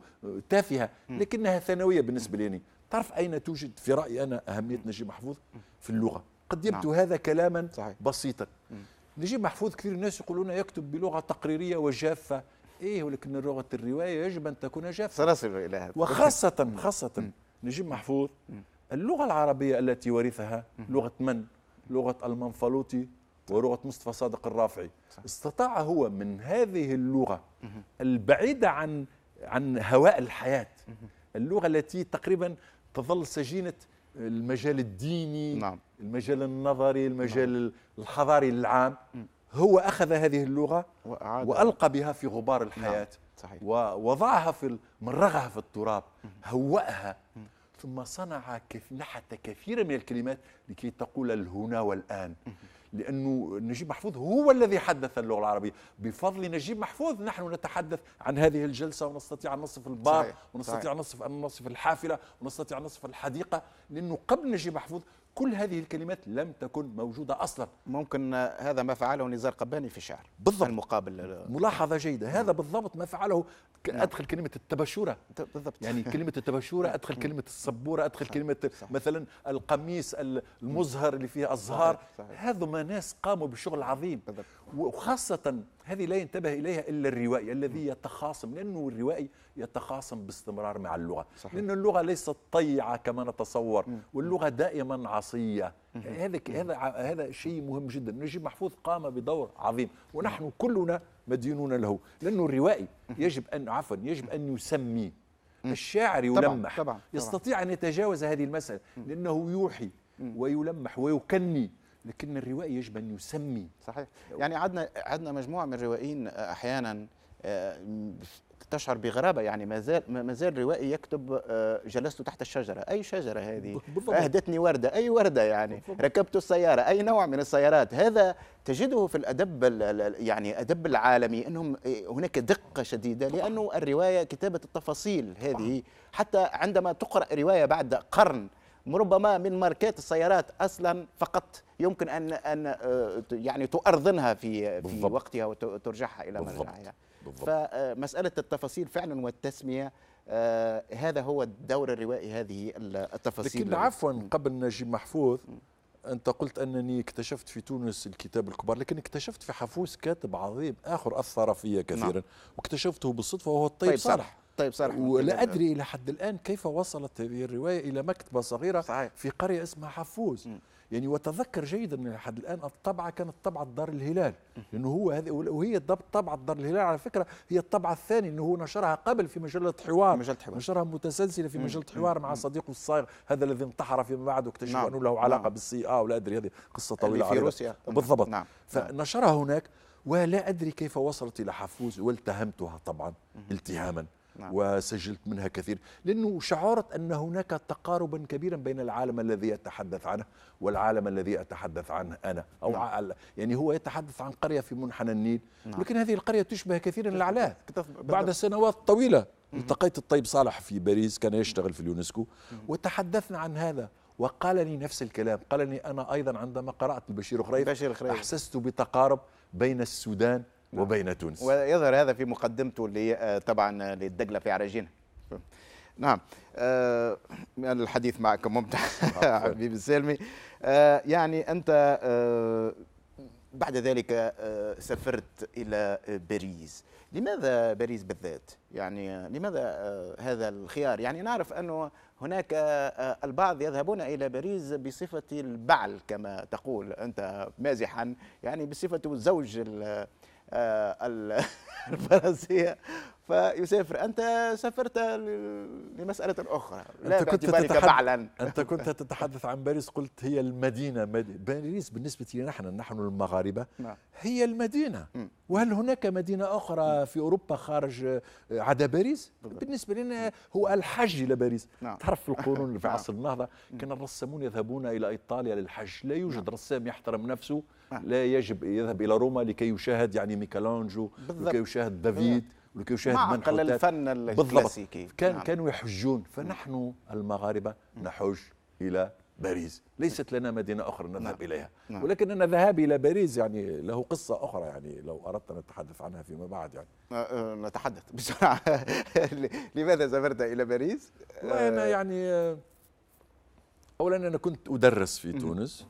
تافهة لكنها ثانوية بالنسبة لي تعرف أين توجد في رأيي أنا أهمية نجيب محفوظ في اللغة قد يبدو نعم. هذا كلاما صحيح. بسيطا نجيب محفوظ كثير الناس يقولون يكتب بلغة تقريرية وجافة ايه ولكن لغه الروايه يجب ان تكون جافه سنصل الى هذا وخاصه خاصه نجيب محفوظ اللغه العربيه التي ورثها لغه من لغه المنفلوطي ولغه مصطفى صادق الرافعي استطاع هو من هذه اللغه البعيده عن عن هواء الحياه اللغه التي تقريبا تظل سجينه المجال الديني نعم. المجال النظري المجال نعم. الحضاري العام هو أخذ هذه اللغة وأعادها. وألقى بها في غبار نعم، الحياة نعم. صحيح. ووضعها في مرغها في التراب هوأها ثم صنع نحت كثيرا من الكلمات لكي تقول الهنا والآن لأنه نجيب محفوظ هو الذي حدث اللغة العربية بفضل نجيب محفوظ نحن نتحدث عن هذه الجلسة ونستطيع أن نصف البار صحيح. ونستطيع أن نصف, أن نصف الحافلة ونستطيع أن نصف الحديقة لأنه قبل نجيب محفوظ كل هذه الكلمات لم تكن موجودة أصلا ممكن هذا ما فعله نزار قباني في الشعر بالضبط المقابل ملاحظة جيدة هذا بالضبط ما فعله نعم. ادخل كلمه التبشوره بالضبط يعني كلمه التبشوره نعم. ادخل كلمه السبوره ادخل صح. كلمه صح. مثلا القميص المزهر اللي فيه ازهار هذوما ناس قاموا بشغل عظيم بالضبط. وخاصه هذه لا ينتبه اليها الا الروائي الذي يتخاصم لانه الروائي يتخاصم باستمرار مع اللغه صحيح. لان اللغه ليست طيعه كما نتصور مم. واللغه دائما عصيه هذا هذا هذا شيء مهم جدا نجيب محفوظ قام بدور عظيم نعم. ونحن كلنا مدينون له لأنه الروائي يجب أن عفوا يجب أن يسمي الشاعر يلمح طبعًا طبعًا يستطيع أن يتجاوز هذه المسألة لأنه يوحي ويلمح ويكني لكن الروائي يجب أن يسمي صحيح يعني عدنا عدنا مجموعة من الروائيين آه، أحيانا آه، تشعر بغرابة يعني ما زال روائي يكتب آه، جلست تحت الشجرة أي شجرة هذه بالضبط. أهدتني وردة أي وردة يعني ركبت السيارة أي نوع من السيارات هذا تجده في الأدب يعني أدب العالمي أنهم إيه، هناك دقة شديدة لأنه الرواية كتابة التفاصيل هذه حتى عندما تقرأ رواية بعد قرن ربما من ماركات السيارات اصلا فقط يمكن ان ان آه، يعني تؤرضنها في في وقتها وترجعها الى مرجعها بالضبط. فمساله التفاصيل فعلا والتسميه آه، هذا هو الدور الروائي هذه التفاصيل لكن عفوا قبل نجيب محفوظ انت قلت انني اكتشفت في تونس الكتاب الكبار لكن اكتشفت في حفوس كاتب عظيم اخر اثر فيا نعم. كثيرا نعم. واكتشفته بالصدفه وهو الطيب طيب صالح طيب صالح ولا ادري الى حد الان كيف وصلت هذه الروايه الى مكتبه صغيره صحيح. في قريه اسمها حفوز م. يعني وتذكر جيدا من حد الان الطبعه كانت طبعه دار الهلال لانه هو هذه وهي طبعه دار الهلال على فكره هي الطبعه الثانيه انه هو نشرها قبل في مجله حوار مجله حوار نشرها متسلسله في مجله حوار مع صديقه الصاير هذا الذي انتحر فيما بعد واكتشف نعم. انه له علاقه نعم. بالسي اه ولا ادري هذه قصه طويله في روسيا بالضبط نعم. فنشرها هناك ولا ادري كيف وصلت الى حفوز والتهمتها طبعا التهاما نعم. وسجلت منها كثير لأنه شعرت أن هناك تقاربا كبيرا بين العالم الذي يتحدث عنه والعالم الذي أتحدث عنه أنا أو نعم. يعني هو يتحدث عن قرية في منحنى النيل نعم. لكن هذه القرية تشبه كثيرا الاعلاه بعد سنوات طويلة التقيت الطيب صالح في باريس كان يشتغل في اليونسكو وتحدثنا عن هذا وقال لي نفس الكلام قال لي أنا أيضا عندما قرأت البشير خريف أحسست بتقارب بين السودان نعم. وبين تونس ويظهر هذا في مقدمته اللي آه، طبعا آه، للدجله في عراجين نعم آه الحديث معك ممتع حبيبي السلمي آه يعني انت آه بعد ذلك آه سافرت الى باريس لماذا باريس بالذات يعني آه، لماذا آه هذا الخيار يعني نعرف انه هناك آه البعض يذهبون الى باريس بصفه البعل كما تقول انت مازحا يعني بصفه زوج آه، الفرنسيه فيسافر انت سافرت لمساله اخرى لا انت كنت تتحدث انت كنت تتحدث عن باريس قلت هي المدينه باريس بالنسبه لنا نحن نحن المغاربه نعم. هي المدينه وهل هناك مدينه اخرى في اوروبا خارج آه، عدا باريس بالنسبه لنا هو الحج الى باريس نعم. تعرف في القرون في نعم. عصر النهضه كان الرسامون يذهبون الى ايطاليا للحج لا يوجد رسام يحترم نفسه لا يجب يذهب الى روما لكي يشاهد يعني ميكالانجو لكي يشاهد دافيد يشاهد من قلل الفن الكلاسيكي كان نعم. كانوا يحجون فنحن المغاربة نحج إلى باريس ليست لنا مدينة أخرى نذهب نعم. إليها نعم. ولكن الذهاب إلى باريس يعني له قصة أخرى يعني لو أردت أن نتحدث عنها فيما بعد يعني أه، أه، نتحدث بسرعة لماذا سافرت إلى باريس؟ أنا أه، يعني أولا أنا كنت أدرس في تونس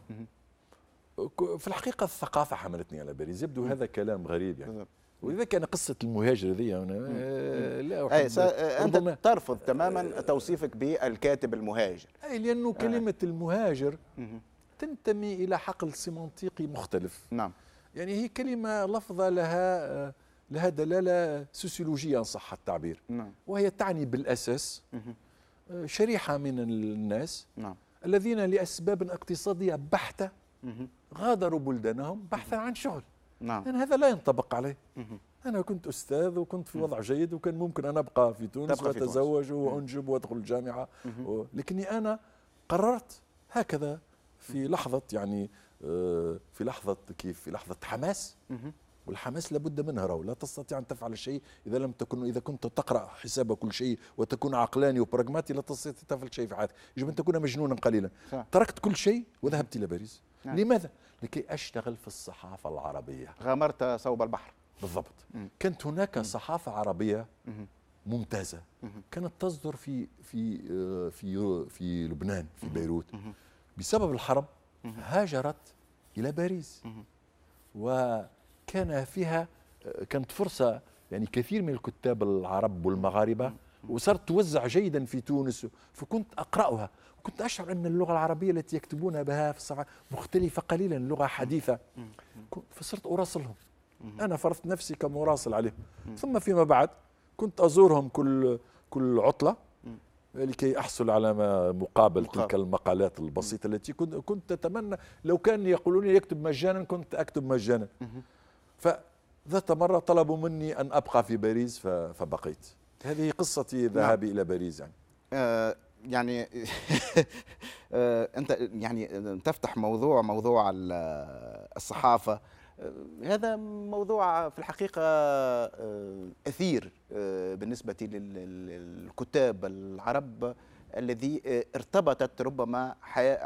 في الحقيقة الثقافة حملتني على باريس يبدو هذا كلام غريب يعني واذا كان قصه المهاجر ذي يعني، أنا آه، لا أي انت ترفض تماما توصيفك بالكاتب المهاجر اي لانه آه. كلمه آه. المهاجر تنتمي الى حقل سيمانتيقي مختلف نعم يعني هي كلمه لفظه لها آه، لها دلاله سوسيولوجيه ان صح التعبير نعم. وهي تعني بالاساس شريحه من الناس نعم. الذين لاسباب اقتصاديه بحته غادروا بلدانهم بحثا عن شغل نعم. يعني هذا لا ينطبق عليه أنا كنت أستاذ وكنت في وضع جيد وكان ممكن أن أبقى في تونس وأتزوج وأنجب وأدخل الجامعة و... لكني أنا قررت هكذا في لحظة يعني آه، في لحظة كيف في لحظة حماس والحماس لابد منها راهو لا تستطيع ان تفعل شيء اذا لم تكن اذا كنت تقرا حساب كل شيء وتكون عقلاني وبراغماتي لا تستطيع ان تفعل شيء في حياتك يجب ان تكون مجنونا قليلا تركت كل شيء وذهبت الى باريس نعم. لماذا؟ لكي أشتغل في الصحافة العربية غامرت صوب البحر بالضبط مم. كانت هناك مم. صحافة عربية مم. ممتازة مم. كانت تصدر في في آه، في في لبنان في بيروت مم. بسبب الحرب مم. هاجرت إلى باريس مم. وكان فيها آه، كانت فرصة يعني كثير من الكتاب العرب والمغاربة وصارت توزع جيدا في تونس فكنت أقرأها كنت أشعر أن اللغة العربية التي يكتبون بها في الصفحة مختلفة قليلا لغة حديثة فصرت أراسلهم أنا فرضت نفسي كمراسل عليهم ثم فيما بعد كنت أزورهم كل كل عطلة لكي أحصل على ما مقابل, مقابل تلك المقالات البسيطة التي كنت كنت أتمنى لو كان يقولون يكتب مجانا كنت أكتب مجانا فذات مرة طلبوا مني أن أبقى في باريس فبقيت هذه قصتي ذهابي نعم. إلى باريس يعني آه، يعني آه، انت يعني تفتح موضوع موضوع الصحافه آه، هذا موضوع في الحقيقة آه، أثير بالنسبة للكتاب العرب الذي ارتبطت ربما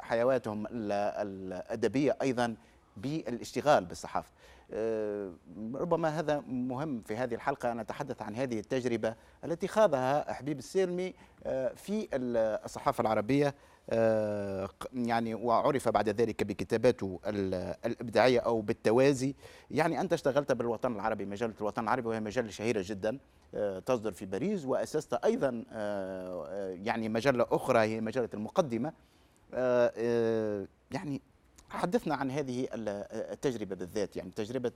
حيواتهم الأدبية أيضا بالاشتغال بالصحافة آه، ربما هذا مهم في هذه الحلقة أن أتحدث عن هذه التجربة التي خاضها حبيب السلمي آه، في الصحافة العربية آه، يعني وعرف بعد ذلك بكتاباته الإبداعية أو بالتوازي يعني أنت اشتغلت بالوطن العربي مجلة الوطن العربي وهي مجلة شهيرة جدا تصدر في باريس وأسست أيضا يعني مجلة أخرى هي مجلة المقدمة يعني حدثنا عن هذه التجربة بالذات يعني تجربة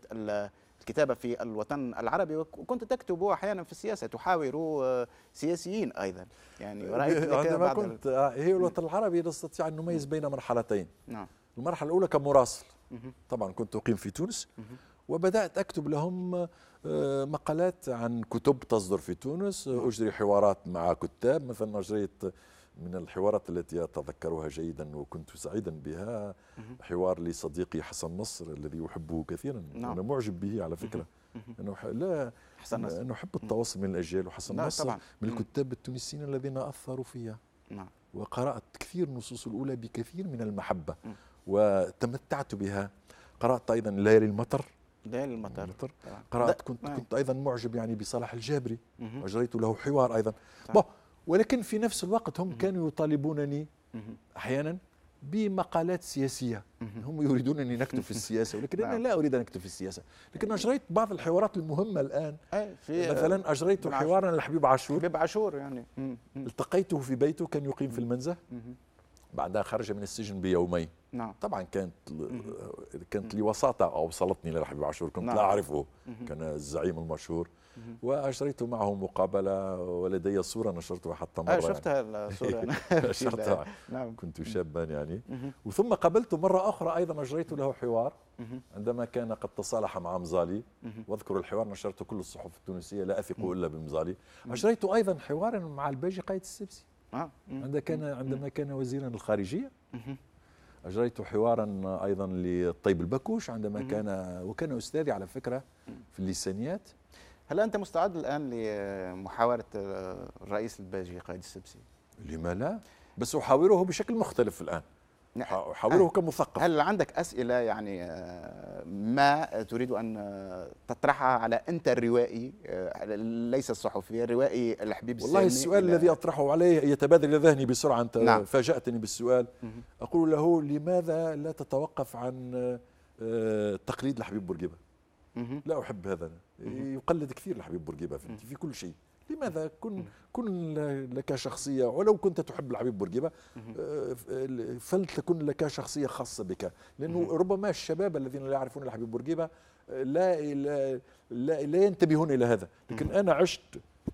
الكتابة في الوطن العربي وكنت تكتب أحيانا في السياسة تحاور سياسيين أيضا يعني رأيت عندما كنت آه، هي الوطن العربي نستطيع أن نميز بين مرحلتين نعم المرحلة الأولى كمراسل طبعا كنت أقيم في تونس وبدأت أكتب لهم آه، مقالات عن كتب تصدر في تونس نعم. أجري حوارات مع كتاب مثلا أجريت من الحوارات التي أتذكرها جيدا وكنت سعيدا بها حوار لصديقي حسن نصر الذي أحبه كثيرا نعم. أنا معجب به على فكرة أنه لا حسن نصر. أنا أحب التواصل بين الأجيال وحسن نصر طبعا. من الكتاب التونسيين الذين أثروا فيها نعم. وقرأت كثير نصوص الأولى بكثير من المحبة م. وتمتعت بها قرأت أيضا ليالي المطر ليالي المطر, المطر. قرأت كنت, كنت أيضا معجب يعني بصلاح الجابري أجريت له حوار أيضا ولكن في نفس الوقت هم كانوا يطالبونني أحيانا بمقالات سياسية هم يريدون أني نكتب في السياسة ولكن أنا نعم. لا أريد أن أكتب في السياسة لكن إيه. أجريت بعض الحوارات المهمة الآن إيه، في مثلا آه، أجريت حوارا لحبيب عاشور حبيب عاشور يعني التقيته في بيته كان يقيم في المنزه بعدها خرج من السجن بيومين نعم. طبعا كانت كانت لي وساطه او وصلتني لحبيب عاشور كنت لا نعم. اعرفه كان الزعيم المشهور واجريت معه مقابله ولدي صوره نشرتها حتى مره آه يعني. شفتها الصوره يعني. نشرتها نعم. كنت شابا يعني وثم قابلته مره اخرى ايضا اجريت له حوار عندما كان قد تصالح مع مزالي واذكر الحوار نشرته كل الصحف التونسيه لا اثق الا بمزالي اجريت ايضا حوارا مع الباجي قايد السبسي آه. عندما كان عندما كان وزيرا الخارجيه اجريت حوارا ايضا للطيب البكوش عندما كان وكان استاذي على فكره في اللسانيات هل أنت مستعد الآن لمحاورة الرئيس الباجي قائد السبسي؟ لما لا؟ بس أحاوره بشكل مختلف الآن نعم. أحاوره كمثقف هل عندك أسئلة يعني آه، ما تريد أن تطرحها على أنت الروائي آه، ليس الصحفي الروائي الحبيب والله السؤال الذي أطرحه عليه يتبادر الى ذهني بسرعة أنت نعم. فاجأتني بالسؤال أقول له لماذا لا تتوقف عن آه، تقليد الحبيب بورقيبة لا أحب هذا يقلد كثير الحبيب بورقيبه فهمتي في كل شيء لماذا كن كن لك شخصيه ولو كنت تحب الحبيب بورقيبه آه، فلتكن لك شخصيه خاصه بك لانه ربما الشباب الذين لا يعرفون الحبيب بورقيبه آه، لا لا, لا, لا ينتبهون الى هذا لكن انا عشت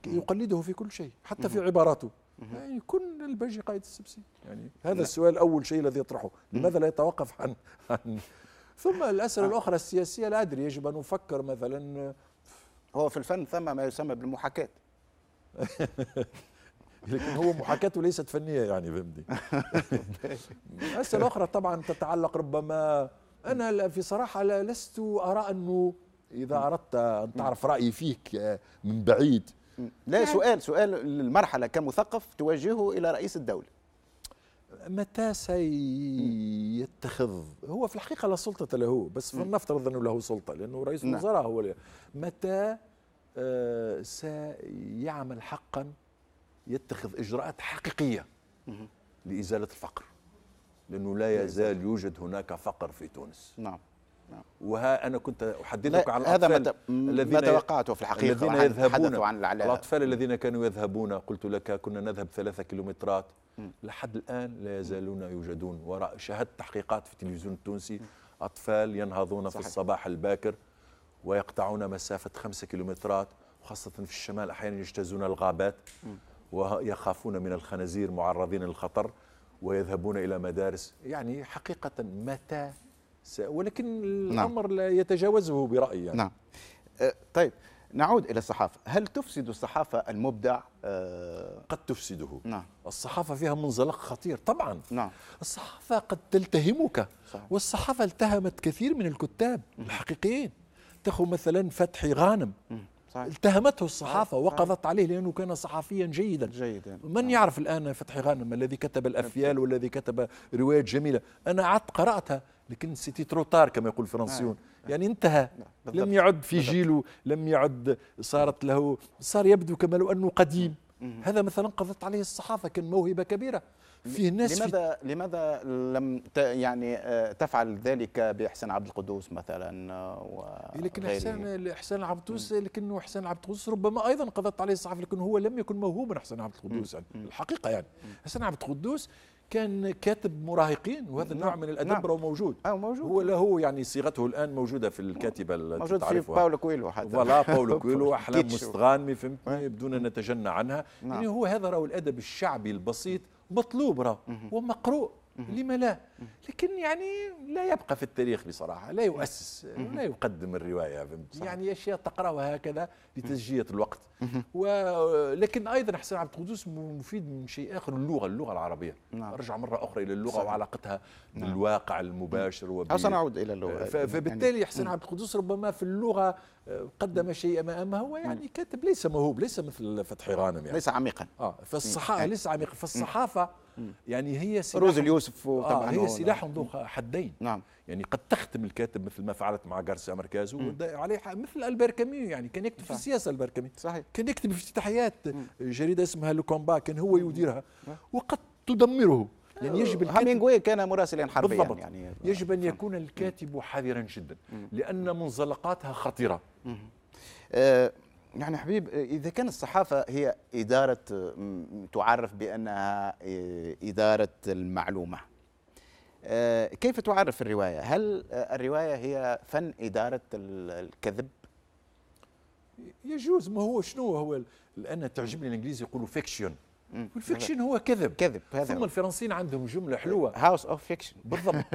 يقلده في كل شيء حتى في عباراته يعني كن البجي قائد السبسي يعني هذا السؤال اول شيء الذي يطرحه لماذا لا يتوقف عن, عن ثم الاسئله آه. الاخرى السياسيه لا ادري يجب ان افكر مثلا هو في الفن ثم ما يسمى بالمحاكاة لكن هو محاكاته ليست فنيه يعني فهمتني مساله اخرى طبعا تتعلق ربما انا في صراحه لست ارى انه اذا اردت ان تعرف رايي فيك آه، من بعيد لا يعني سؤال سؤال المرحله كمثقف توجهه الى رئيس الدوله متى سيتخذ هو في الحقيقه لا سلطه له بس فلنفترض انه له سلطه لانه رئيس نعم. الوزراء نعم. هو متى آه، سيعمل حقا يتخذ اجراءات حقيقيه لازاله الفقر لانه لا يزال يوجد هناك فقر في تونس نعم نعم. وها انا كنت احدثك عن الاطفال هذا ما توقعته في الحقيقه الذين يذهبون عن الاطفال الذين كانوا يذهبون قلت لك كنا نذهب ثلاثة كيلومترات لحد الان لا يزالون يوجدون وراء شاهدت تحقيقات في التلفزيون التونسي اطفال ينهضون صحيح. في الصباح الباكر ويقطعون مسافه خمسة كيلومترات وخاصه في الشمال احيانا يجتازون الغابات ويخافون من الخنازير معرضين للخطر ويذهبون الى مدارس يعني حقيقه متى ولكن نعم. الأمر لا يتجاوزه برأيي يعني. نعم أه، طيب نعود إلى الصحافة هل تفسد الصحافة المبدع؟ آه قد تفسده نعم. الصحافة فيها منزلق خطير طبعا نعم. الصحافة قد تلتهمك صحيح. والصحافة التهمت كثير من الكتاب الحقيقيين تخو مثلا فتحي غانم صحيح. التهمته الصحافة صحيح. وقضت عليه لأنه كان صحفيا جيدا جيدا من نعم. يعرف الآن فتحي غانم الذي كتب الأفيال نعم. والذي كتب روايات جميلة أنا عدت قرأتها لكن سيتي تروتار كما يقول الفرنسيون نعم، نعم. يعني انتهى نعم، لم يعد في جيله لم يعد صارت له صار يبدو كما لو أنه قديم هذا مثلا قضت عليه الصحافة كان موهبة كبيرة فيه ناس لماذا في لماذا لم يعني آه، تفعل ذلك باحسان عبد القدوس مثلا آه، و إيه، لكن احسان احسان عبد القدوس لكنه احسان عبد القدوس ربما ايضا قضت عليه الصحافه لكن هو لم يكن موهوبا احسان عبد القدوس يعني الحقيقه يعني احسان عبد القدوس كان كاتب مراهقين وهذا نعم، النوع نعم. من الادب نعم. موجود اه موجود هو له يعني صيغته الان موجوده في الكاتبه موجود في باولو كويلو حتى فوالا باولو كويلو احلام مستغانمي فهمتني بدون ان نتجنى عنها نعم. يعني هو هذا راهو الادب الشعبي البسيط مطلوب راهو ومقروء لما لا لكن يعني لا يبقى في التاريخ بصراحة لا يؤسس لا يقدم الرواية يعني أشياء تقرأها هكذا لتسجية الوقت ولكن أيضا حسين عبد القدوس مفيد من شيء آخر اللغة اللغة العربية نعم. أرجع مرة أخرى إلى اللغة صحيح. وعلاقتها نعم. بالواقع المباشر وب... سنعود إلى اللغة يعني فبالتالي حسين عبد القدوس ربما في اللغة آه، قدم شيء ما أما هو يعني كاتب ليس موهوب ليس مثل فتحي غانم يعني ليس عميقا آه فالصحافة ليس عميقا فالصحافة يعني هي سلاح روز اليوسف طبعا آه هي سلاح ذو حدين نعم يعني قد تختم الكاتب مثل ما فعلت مع غارسيا ماركاز عليه مثل البير كاميو يعني كان يكتب في السياسه البير كاميو صحيح كان يكتب في افتتاحيات جريده اسمها لو كومبا كان هو يديرها وقد تدمره يعني يجب هامينغوي آه، كان مراسلا حربيا بالضبط. يعني يجب ان يكون الكاتب حذرا جدا لان منزلقاتها خطيره يعني حبيب اذا كان الصحافه هي اداره تعرف بانها اداره المعلومه آه، كيف تعرف الروايه هل آه، الروايه هي فن اداره الكذب يجوز ما هو شنو هو لان تعجبني الانجليزي يقولوا فيكشن والفيكشن هو كذب كذب هذا ثم الفرنسيين عندهم جمله حلوه هاوس اوف فيكشن بالضبط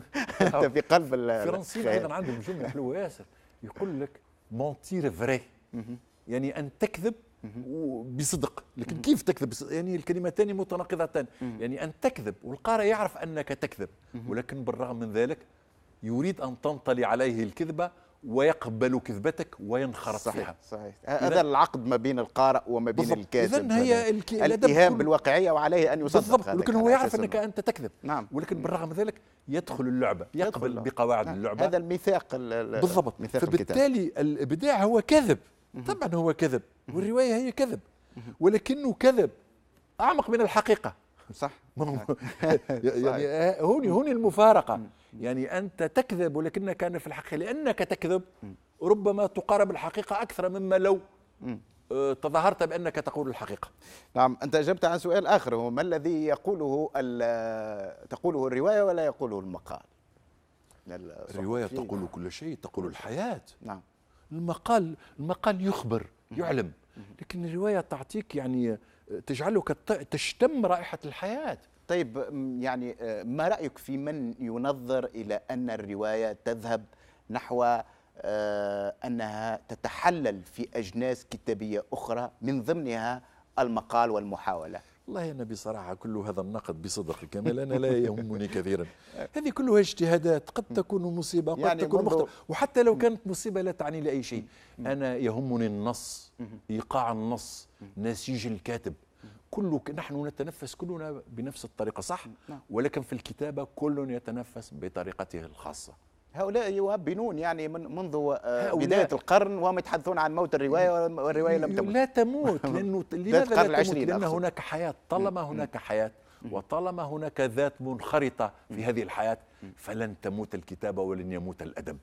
في قلب الفرنسيين ايضا عندهم جمله حلوه ياسر يقول لك مونتير فري يعني ان تكذب بصدق لكن كيف تكذب بصدق؟ يعني الكلمتان متناقضتان يعني ان تكذب والقارئ يعرف انك تكذب ولكن بالرغم من ذلك يريد ان تنطلي عليه الكذبه ويقبل كذبتك وينخرط صحيح فيها صحيح هذا العقد ما بين القارئ وما بين الكاذب اذا هي الك... الاتهام بالواقعيه وعليه ان يصدق بالضبط لكن هو يعرف انك انت تكذب نعم ولكن بالرغم من ذلك يدخل اللعبه يقبل يدخل بقواعد نعم. اللعبه هذا الميثاق بالضبط ميثاق فبالتالي الابداع هو كذب طبعا هو كذب والروايه هي كذب ولكنه كذب اعمق من الحقيقه صح يعني آه، هوني هوني المفارقه يعني انت تكذب ولكنك في الحقيقه لانك تكذب ربما تقارب الحقيقه اكثر مما لو آه، تظاهرت بانك تقول الحقيقه. نعم، انت اجبت عن سؤال اخر هو ما الذي يقوله تقوله الروايه ولا يقوله المقال؟ الروايه تقول كل شيء، تقول الحياه. نعم. المقال المقال يخبر يعلم لكن الرواية تعطيك يعني تجعلك تشتم رائحة الحياة طيب يعني آه، ما رأيك في من ينظر إلى أن الرواية تذهب نحو آه، أنها تتحلل في أجناس كتابية أخرى من ضمنها المقال والمحاولة والله أنا بصراحة كل هذا النقد بصدق كمال أنا لا يهمني كثيرا هذه كلها اجتهادات قد تكون مصيبة قد يعني تكون مخطئة وحتى لو كانت مصيبة لا تعني لأي شيء أنا يهمني النص إيقاع النص نسيج الكاتب كل نحن نتنفس كلنا بنفس الطريقة صح نعم. ولكن في الكتابة كل يتنفس بطريقته الخاصة هؤلاء يهبنون يعني من منذ آه، بداية القرن وهم يتحدثون عن موت الرواية والرواية لم تموت لا تموت لأنه لماذا لا, لا تموت لأن هناك حياة طالما هناك حياة وطالما هناك ذات منخرطة في هذه الحياة فلن تموت الكتابة ولن يموت الأدب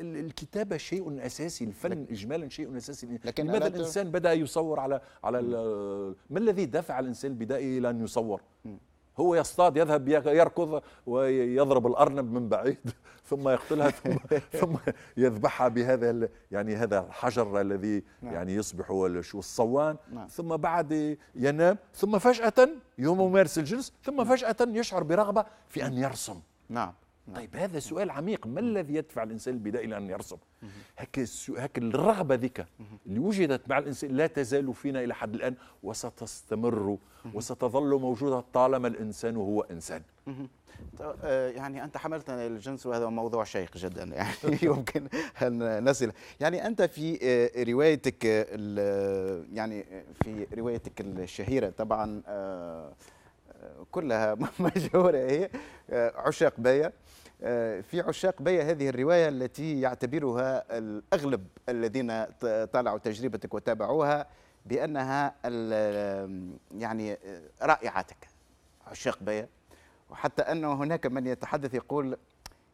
الكتابة شيء أساسي الفن إجمالا شيء أساسي لكن لماذا الإنسان بدأ يصور على على ما الذي دفع الإنسان البدائي إلى أن يصور هو يصطاد يذهب يركض ويضرب الارنب من بعيد ثم يقتلها ثم, ثم يذبحها بهذا يعني هذا الحجر الذي نعم. يعني يصبح هو الصوان نعم. ثم بعد ينام ثم فجاه يمارس الجنس ثم نعم. فجاه يشعر برغبه في ان يرسم نعم نعم. طيب هذا نعم. سؤال عميق ما نعم. الذي يدفع الانسان البدائي لان يرسم هك هك الرغبه ذيك اللي وجدت مع الانسان لا تزال فينا الى حد الان وستستمر وستظل موجوده طالما الانسان هو انسان آه، يعني انت حملتنا الجنس وهذا موضوع شيق جدا يعني يمكن ان نصل يعني انت في آه، روايتك يعني آه، في روايتك الشهيره طبعا كلها مشهوره هي عشاق بيا آه، في عشاق بيا هذه الرواية التي يعتبرها الأغلب الذين طالعوا تجربتك وتابعوها بأنها يعني رائعتك عشاق بيا وحتى أنه هناك من يتحدث يقول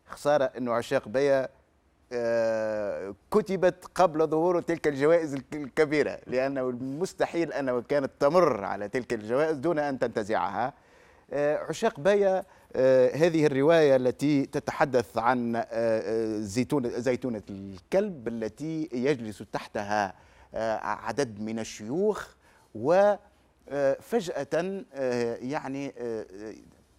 خسارة أنه عشاق بيا آه، كتبت قبل ظهور تلك الجوائز الكبيرة لأنه مستحيل أنه كانت تمر على تلك الجوائز دون أن تنتزعها آه، عشاق بيا آه، هذه الرواية التي تتحدث عن آه، آه، زيتونة, زيتونة الكلب التي يجلس تحتها عدد من الشيوخ وفجأة يعني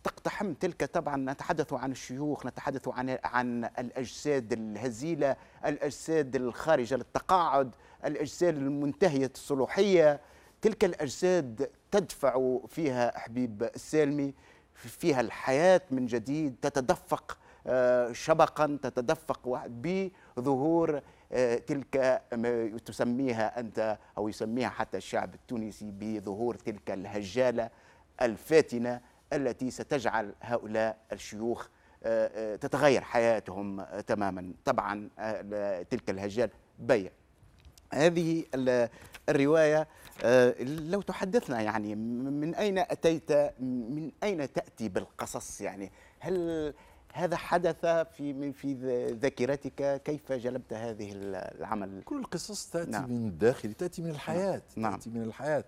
تقتحم تلك طبعا نتحدث عن الشيوخ نتحدث عن عن الاجساد الهزيله الاجساد الخارجه للتقاعد الاجساد المنتهيه الصلوحيه تلك الاجساد تدفع فيها حبيب السالمي فيها الحياة من جديد تتدفق آه، شبقا تتدفق بظهور آه، تلك ما تسميها أنت أو يسميها حتى الشعب التونسي بظهور تلك الهجالة الفاتنة التي ستجعل هؤلاء الشيوخ آه، تتغير حياتهم تماما طبعا تلك الهجال بيع هذه الرواية آه، لو تحدثنا يعني من أين أتيت من أين تأتي بالقصص يعني هل هذا حدث في من في ذاكرتك كيف جلبت هذه العمل كل القصص تاتي نعم. من الداخل تاتي من الحياه نعم. تاتي من الحياه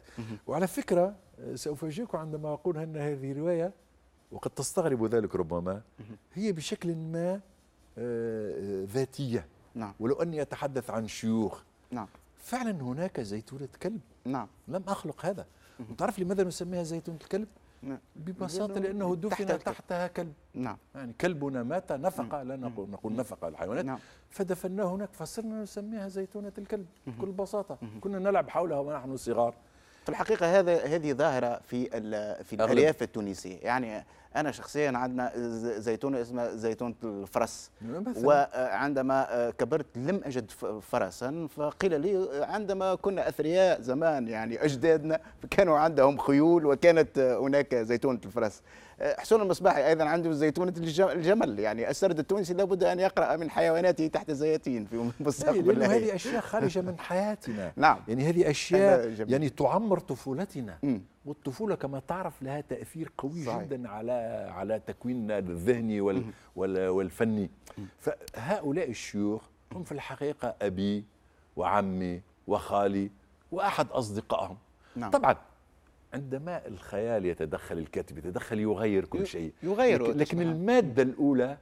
وعلى فكره آه، سافاجئكم عندما اقول ان هذه روايه وقد تستغرب ذلك ربما هي بشكل ما آه، ذاتيه نعم. ولو اني اتحدث عن شيوخ نعم. فعلا هناك زيتونة كلب نعم لم أخلق هذا وتعرف لماذا نسميها زيتونة الكلب؟ نعم. ببساطة لأنه دفن تحت تحتها كلب نعم يعني كلبنا مات نفق لا نقول, نقول نفق الحيوانات نعم. فدفناه هناك فصرنا نسميها زيتونة الكلب بكل بساطة كنا نلعب حولها ونحن صغار في الحقيقه هذا هذه ظاهره في في الارياف التونسيه يعني انا شخصيا عندنا زيتونه اسمها زيتونه الفرس نعم، وعندما كبرت لم اجد فرسا فقيل لي عندما كنا اثرياء زمان يعني اجدادنا كانوا عندهم خيول وكانت هناك زيتونه الفرس آه، حسون المصباحي ايضا عنده زيتونه الجمل يعني السرد التونسي لابد ان يقرا من حيواناته تحت الزياتين في مستقبل لانه هذه اشياء خارجه من حياتنا نعم يعني هذه اشياء يعني تعمر طفولتنا م. والطفولة كما تعرف لها تأثير قوي صحيح. جدا على على تكويننا الذهني وال وال والفني فهؤلاء الشيوخ هم في الحقيقة أبي وعمي وخالي وأحد أصدقائهم نعم. طبعا عندما الخيال يتدخل الكاتب يتدخل يغير كل شيء يغير لكن, لكن المادة الأولى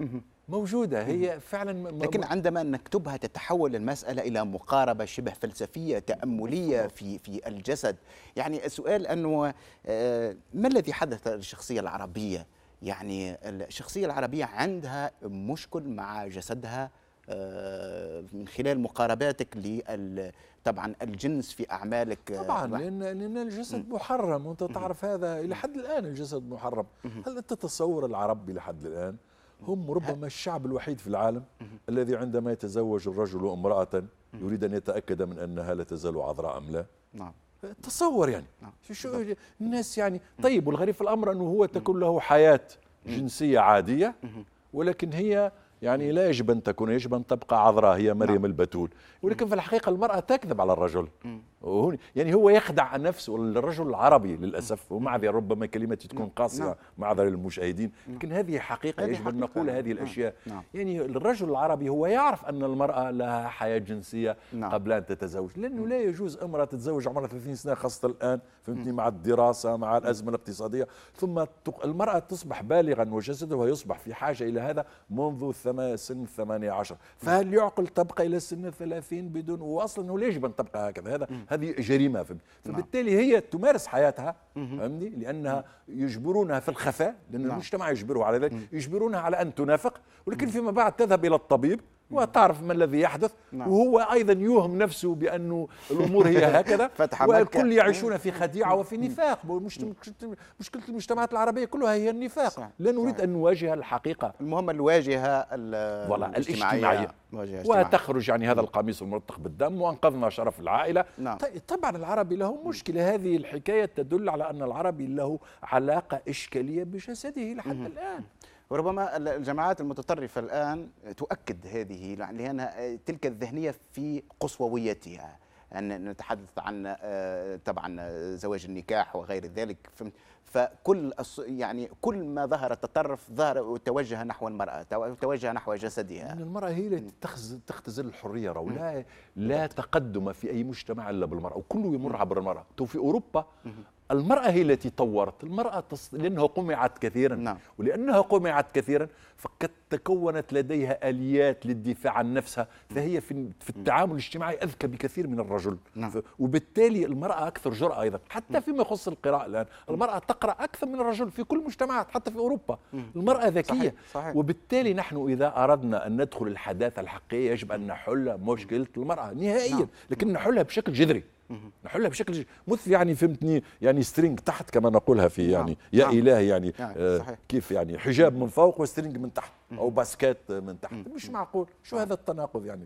موجودة هي فعلا لكن عندما نكتبها تتحول المسألة إلى مقاربة شبه فلسفية تأملية في في الجسد يعني السؤال أنه آه، ما الذي حدث للشخصية العربية يعني الشخصية العربية عندها مشكل مع جسدها آه، من خلال مقارباتك لل طبعا الجنس في اعمالك آه، طبعا لان لان الجسد محرم وانت تعرف هذا الى حد الان الجسد محرم هل انت تتصور العرب لحد الان هم ربما الشعب الوحيد في العالم الذي عندما يتزوج الرجل امراه يريد ان يتاكد من انها لا تزال عذراء ام لا نعم تصور يعني نعم. شو الناس يعني طيب والغريب في الامر انه هو تكون له حياه جنسيه عاديه ولكن هي يعني لا يجب أن تكون يجب أن تبقى عذراء هي مريم نعم. البتول ولكن في الحقيقة المرأة تكذب على الرجل يعني هو يخدع نفسه الرجل العربي للاسف ومعذره ربما كلمتي تكون نعم، قاسيه نعم. معذره للمشاهدين لكن نعم. هذه حقيقه يجب ان نقول هذه الاشياء يعني الرجل العربي هو يعرف ان المراه لها حياه جنسيه قبل ان تتزوج لانه لا يجوز امراه تتزوج عمرها 30 سنه خاصه الان فهمتني مع الدراسه مع الازمه الاقتصاديه ثم المراه تصبح بالغا وجسدها يصبح في حاجه الى هذا منذ سن 18 فهل يعقل تبقى الى سن 30 بدون واصلا لا يجب ان تبقى هكذا هذا هذه جريمه فهمت نعم. فبالتالي هي تمارس حياتها فهمني لانها يجبرونها في الخفاء لان نعم. المجتمع يجبره على ذلك يجبرونها على ان تنافق ولكن فيما بعد تذهب الى الطبيب نعم. وتعرف ما الذي يحدث نعم. وهو ايضا يوهم نفسه بانه الامور هي هكذا والكل يعيشون في خديعه نعم. وفي نفاق نعم. مشكله المجتمعات العربيه كلها هي النفاق صح. لا نريد ان نواجه الحقيقه المهم الواجهه الاجتماعيه وتخرج يعني هذا القميص المرتق بالدم وانقذنا شرف العائله نعم. طيب، طبعا العربي له مشكله هذه الحكايه تدل على ان العربي له علاقه اشكاليه بجسده لحد الان وربما الجماعات المتطرفة الآن تؤكد هذه لأنها تلك الذهنية في قصوويتها أن نتحدث عن آه، طبعا زواج النكاح وغير ذلك فكل يعني كل ما ظهر التطرف ظهر وتوجه نحو المرأة توجه نحو جسدها المرأة هي اللي تختزل الحرية رو لا, لا تقدم في أي مجتمع إلا بالمرأة وكله يمر عبر المرأة تو في أوروبا المرأة هي التي طورت المرأة تص... لأنها قمعت كثيرا نعم. ولأنها قمعت كثيرا فقد تكونت لديها آليات للدفاع عن نفسها فهي في, في التعامل الاجتماعي أذكى بكثير من الرجل نعم. ف... وبالتالي المرأة أكثر جرأة أيضا حتى فيما يخص القراءة الآن المرأة تقرأ أكثر من الرجل في كل مجتمعات حتى في أوروبا المرأة ذكية صحيح. صحيح. وبالتالي نحن إذا أردنا أن ندخل الحداثة الحقيقية يجب أن نحل مشكلة المرأة نهائيا نعم. لكن نحلها بشكل جذري نحلها بشكل مثل يعني فهمتني يعني سترينج تحت كما نقولها في نعم. يعني نعم. يا نعم. اله يعني نعم. آه كيف يعني حجاب من فوق وسترينج من تحت او باسكيت من تحت مش معقول شو نعم. هذا التناقض يعني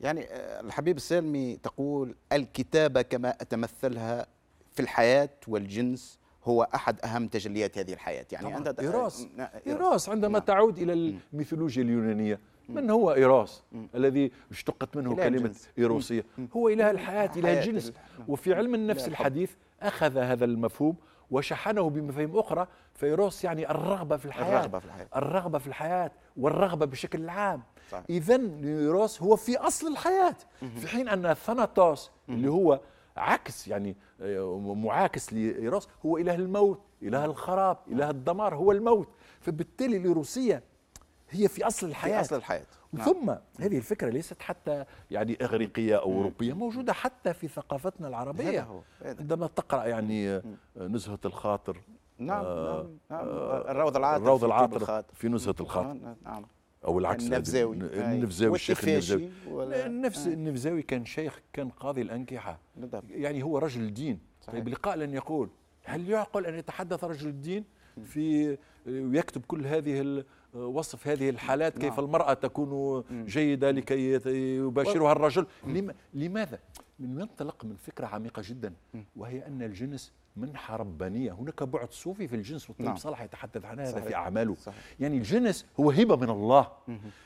يعني آه، الحبيب السالمي تقول الكتابه كما اتمثلها في الحياه والجنس هو احد اهم تجليات هذه الحياه يعني انت إراس إراس آه، عندما نعم. تعود الى الميثولوجيا اليونانيه من هو إيروس الذي اشتقت منه كلمة إيروسية هو إله الحياة إله الجنس وفي علم النفس الحديث أخذ هذا المفهوم وشحنه بمفاهيم أخرى فإيروس يعني الرغبة في الحياة الرغبة في الحياة الرغبة في الحياة والرغبة بشكل عام إذا نيروس هو في أصل الحياة في حين أن ثاناتوس اللي هو عكس يعني آه، معاكس لإيروس هو إله الموت إله الخراب إله الدمار هو الموت فبالتالي الإيروسية هي في اصل الحياه في اصل الحياه نعم. ثم هذه الفكره ليست حتى يعني اغريقيه او اوروبيه موجوده حتى في ثقافتنا العربيه هذا هو عندما تقرا يعني آه، نزهه الخاطر نعم آه نعم, نعم. الروض آه، العاطر الروض العاطر في نزهه الخاطر نعم،, نعم او العكس النفزاوي النفزاوي الشيخ النفزاوي النفس آه. النفزاوي كان شيخ كان قاضي الانكحه بالضبط. يعني هو رجل دين طيب، صحيح. طيب لقاء لن يقول هل يعقل ان يتحدث رجل الدين في ويكتب كل هذه وصف هذه الحالات نعم. كيف المرأة تكون جيدة لكي يباشرها الرجل لماذا؟ من ينطلق من فكرة عميقة جدا وهي أن الجنس منحة ربانية هناك بعد صوفي في الجنس والطبيب نعم. صالح يتحدث عن هذا في أعماله صحيح. يعني الجنس هو هبة من الله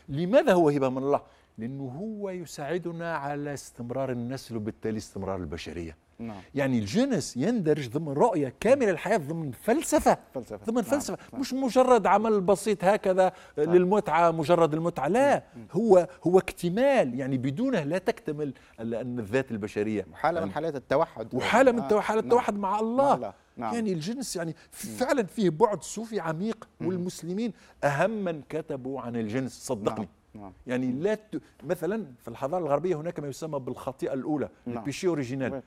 لماذا هو هبة من الله؟ لأنه هو يساعدنا على استمرار النسل وبالتالي استمرار البشرية نعم. يعني الجنس يندرج ضمن رؤية كاملة للحياه ضمن فلسفة, فلسفة. ضمن نعم. فلسفة نعم. مش مجرد عمل بسيط هكذا نعم. للمتعة مجرد المتعة لا مم. هو هو اكتمال يعني بدونه لا تكتمل الذات البشرية حالة من حالات التوحد وحالة من حالة التوحد نعم. مع الله, مع الله. نعم. يعني الجنس يعني فعلا فيه بعد صوفي عميق والمسلمين أهم من كتبوا عن الجنس صدقني نعم. نعم. يعني لا ت... مثلا في الحضاره الغربيه هناك ما يسمى بالخطيئه الاولى نعم. البيشي اوريجينال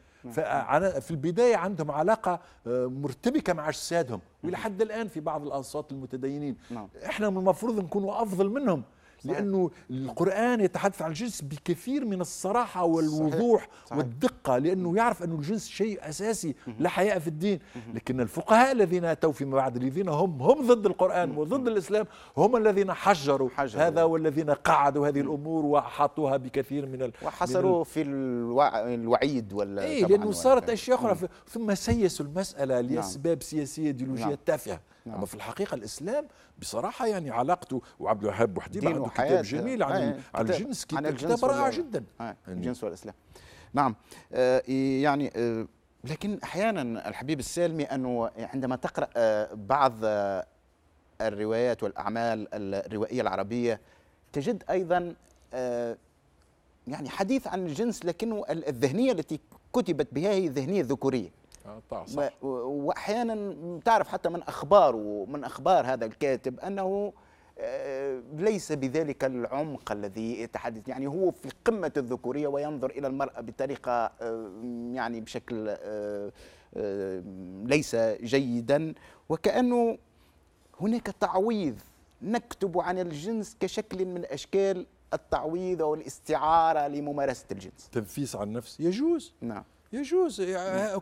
في البدايه عندهم علاقه آه، مرتبكه مع اجسادهم والى حد الان في بعض الانصات المتدينين نعم. احنا من المفروض نكون افضل منهم لانه القران يتحدث عن الجنس بكثير من الصراحه والوضوح صحيح. صحيح. والدقه لانه يعرف انه الجنس شيء اساسي لا حياء في الدين لكن الفقهاء الذين اتوا فيما بعد الذين هم هم ضد القران وضد الاسلام هم الذين حجروا حجر. هذا والذين قعدوا هذه الامور وحطوها بكثير من ال... وحصروا من في الوع... الوعيد ولا إيه لانه صارت اشياء اخرى ثم سيسوا المساله نعم. لاسباب سياسيه ايديولوجيه نعم. تافهه نعم. اما في الحقيقه الاسلام بصراحه يعني علاقته وعبد الوهاب وحديم عنده كتاب جميل عن, آه، يعني عن الجنس كتاب رائع جدا آه، يعني الجنس والاسلام نعم آه يعني آه لكن احيانا الحبيب السالمي انه عندما تقرا آه، بعض الروايات والاعمال الروائيه العربيه تجد ايضا يعني حديث عن الجنس لكنه الذهنيه التي كتبت بها هي ذهنيه ذكوريه آه، صح. واحيانا تعرف حتى من اخباره من اخبار هذا الكاتب انه آه، ليس بذلك العمق الذي يتحدث يعني هو في قمة الذكورية وينظر إلى المرأة بطريقة آه، يعني بشكل ليس جيدا وكأنه هناك تعويض نكتب عن الجنس كشكل من أشكال التعويض أو الاستعارة لممارسة الجنس تنفيس عن النفس يجوز نعم يجوز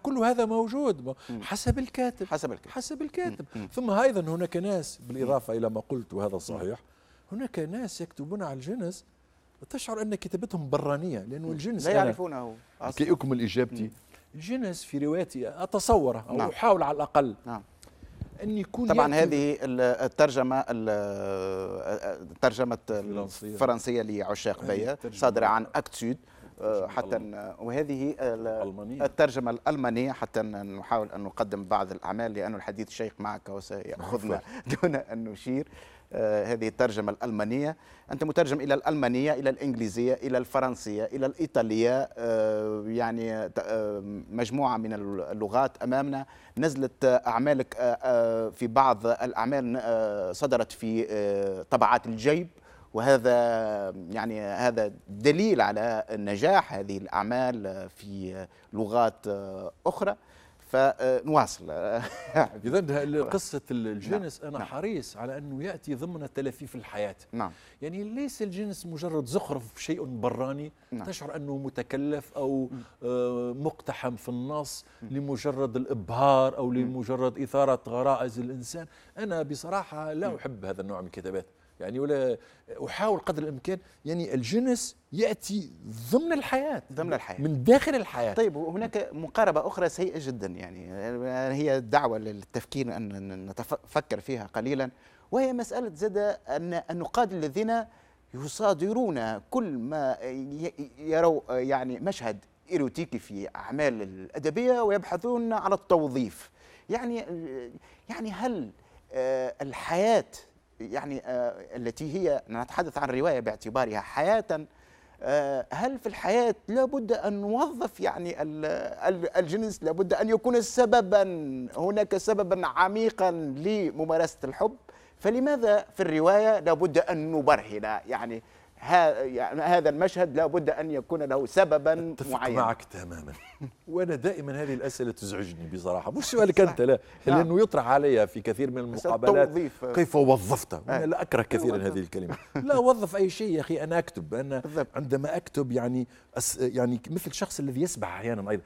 كل هذا موجود حسب الكاتب حسب الكاتب حسب الكاتب ثم ايضا هناك ناس بالاضافه الى ما قلت وهذا صحيح هناك ناس يكتبون على الجنس تشعر ان كتابتهم برانيه لانه الجنس لا يعرفونه كي اكمل اجابتي الجنس في روايتي اتصور او نعم. احاول على الاقل نعم. ان يكون طبعا هذه الترجمه الترجمه الفرنسيه لعشاق بيا صادره عن اكتسود آه، حتى وهذه الترجمة الألمانية حتى نحاول أن نقدم بعض الأعمال لأن الحديث شيق معك وسيأخذنا دون أن نشير آه، هذه الترجمة الألمانية أنت مترجم إلى الألمانية إلى الإنجليزية إلى الفرنسية إلى الإيطالية آه، يعني مجموعة من اللغات أمامنا نزلت أعمالك في بعض الأعمال صدرت في طبعات الجيب وهذا يعني هذا دليل على نجاح هذه الاعمال في لغات اخرى فنواصل اذا نعم. قصه الجنس نعم. انا نعم. حريص على انه ياتي ضمن تلافيف الحياه نعم. يعني ليس الجنس مجرد زخرف شيء براني نعم. تشعر انه متكلف او آه، مقتحم في النص لمجرد الابهار او لمجرد اثاره غرائز الانسان انا بصراحه لا احب هذا النوع من الكتابات يعني ولا احاول قدر الامكان يعني الجنس ياتي ضمن الحياه ضمن الحياه من داخل الحياه طيب هناك مقاربه اخرى سيئه جدا يعني هي دعوه للتفكير ان نتفكر فيها قليلا وهي مساله زاد ان النقاد الذين يصادرون كل ما يروا يعني مشهد ايروتيكي في اعمال الادبيه ويبحثون على التوظيف يعني يعني هل آه، الحياه يعني آه، التي هي نتحدث عن الرواية باعتبارها حياة آه، هل في الحياة لابد أن نوظف يعني الجنس لابد أن يكون سببا هناك سببا عميقا لممارسة الحب فلماذا في الرواية لابد أن نبرهن يعني يعني هذا المشهد لابد ان يكون له سببا أتفق معين معك تماما وانا دائما هذه الاسئله تزعجني بصراحه مش سؤالك انت لا نعم. لانه يطرح علي في كثير من المقابلات كيف وظفت انا لا اكره أيوة، كثيرا هذه الكلمه لا اوظف اي شيء يا اخي انا اكتب انا عندما اكتب يعني أس يعني مثل الشخص الذي يسبح احيانا ايضا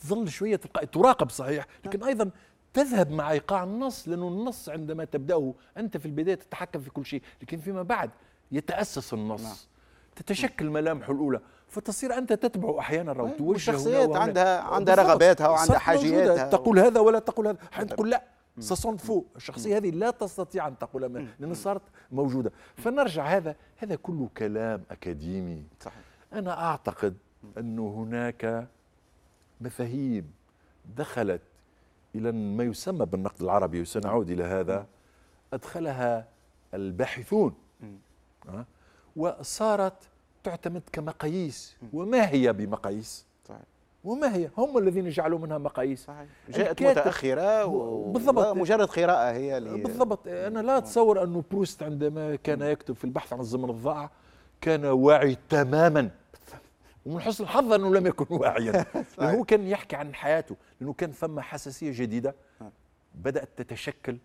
تظل شويه تلقى تراقب صحيح لكن نعم. ايضا تذهب مع ايقاع النص لانه النص عندما تبداه انت في البدايه تتحكم في كل شيء لكن فيما بعد يتاسس النص نعم. تتشكل ملامحه الاولى فتصير انت تتبع احيانا او توجه عندها عندها رغباتها وعندها حاجياتها تقول هذا ولا تقول هذا حين تقول لا ساسون فو الشخصية هذه لا تستطيع أن تقول لأن صارت موجودة فنرجع هذا هذا كله كلام أكاديمي صحيح. أنا أعتقد أنه هناك مفاهيم دخلت إلى ما يسمى بالنقد العربي وسنعود إلى هذا أدخلها الباحثون وصارت تعتمد كمقاييس وما هي بمقاييس صحيح. وما هي هم الذين جعلوا منها مقاييس صحيح. جاءت متاخره و... بالضبط مجرد قراءه هي اللي بالضبط انا لا اتصور انه بروست عندما كان يكتب في البحث عن الزمن الضائع كان واعي تماما ومن حسن الحظ انه لم يكن واعيا لانه كان يحكي عن حياته لانه كان ثم حساسيه جديده نعم. بدات تتشكل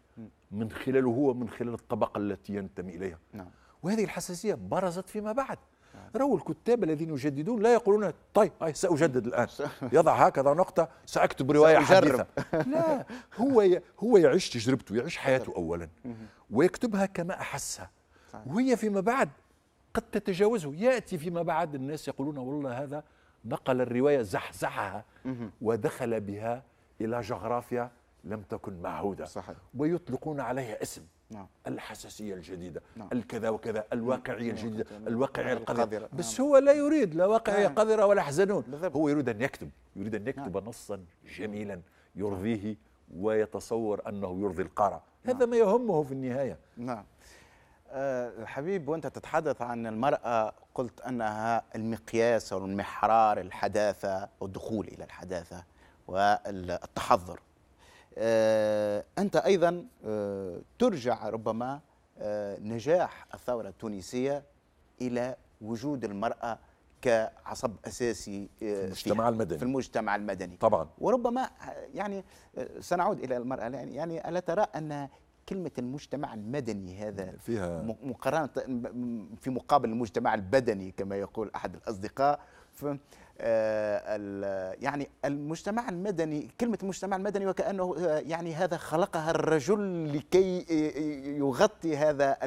من خلاله هو من خلال الطبقه التي ينتمي اليها نعم. وهذه الحساسية برزت فيما بعد رأوا الكتاب الذين يجددون لا يقولون طيب أي سأجدد الآن يضع هكذا نقطة سأكتب رواية حديثة لا هو هو يعيش تجربته يعيش حياته أولا ويكتبها كما أحسها وهي فيما بعد قد تتجاوزه يأتي فيما بعد الناس يقولون والله هذا نقل الرواية زحزحها ودخل بها إلى جغرافيا لم تكن معهودة ويطلقون عليها اسم نعم. الحساسية الجديدة نعم. الكذا وكذا الواقعية نعم. الجديدة نعم. الواقعية نعم. القذرة بس هو لا يريد لا واقعية نعم. قذرة ولا حزنون بالضبط. هو يريد أن يكتب يريد أن يكتب نعم. نصا جميلا يرضيه ويتصور أنه يرضي القارئ نعم. هذا ما يهمه في النهاية نعم أه حبيب وأنت تتحدث عن المرأة قلت أنها المقياس أو المحرار الحداثة والدخول إلى الحداثة والتحضر آه، أنت أيضا آه، ترجع ربما آه، نجاح الثورة التونسية إلى وجود المرأة كعصب اساسي في المجتمع المدني في المجتمع المدني طبعا وربما يعني سنعود الى المراه يعني الا ترى ان كلمه المجتمع المدني هذا فيها مقارنه في مقابل المجتمع البدني كما يقول احد الاصدقاء آه، يعني المجتمع المدني كلمة المجتمع المدني وكأنه آه، يعني هذا خلقها الرجل لكي آه، يغطي هذا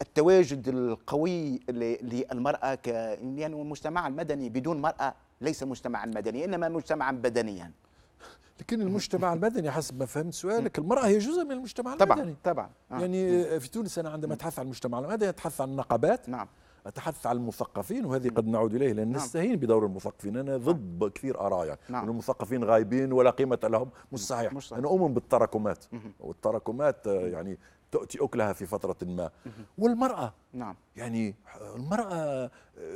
التواجد القوي للمرأة يعني المجتمع المدني بدون مرأة ليس مجتمعا مدنيا إنما مجتمعا بدنيا لكن المجتمع المدني حسب ما فهمت سؤالك المرأة هي جزء من المجتمع المدني طبعا طبعا يعني في تونس أنا عندما أتحدث عن المجتمع المدني أتحدث عن النقابات نعم أتحدث عن المثقفين وهذه قد نعود إليه لأن نعم. نستهين بدور المثقفين أنا نعم. ضد نعم. كثير آراء يعني نعم. المثقفين غايبين ولا قيمة لهم مش صحيح, مش صحيح. أنا أؤمن بالتراكمات والتراكمات آه، يعني تؤتي أكلها في فترة ما والمرأة نعم يعني المرأة آه،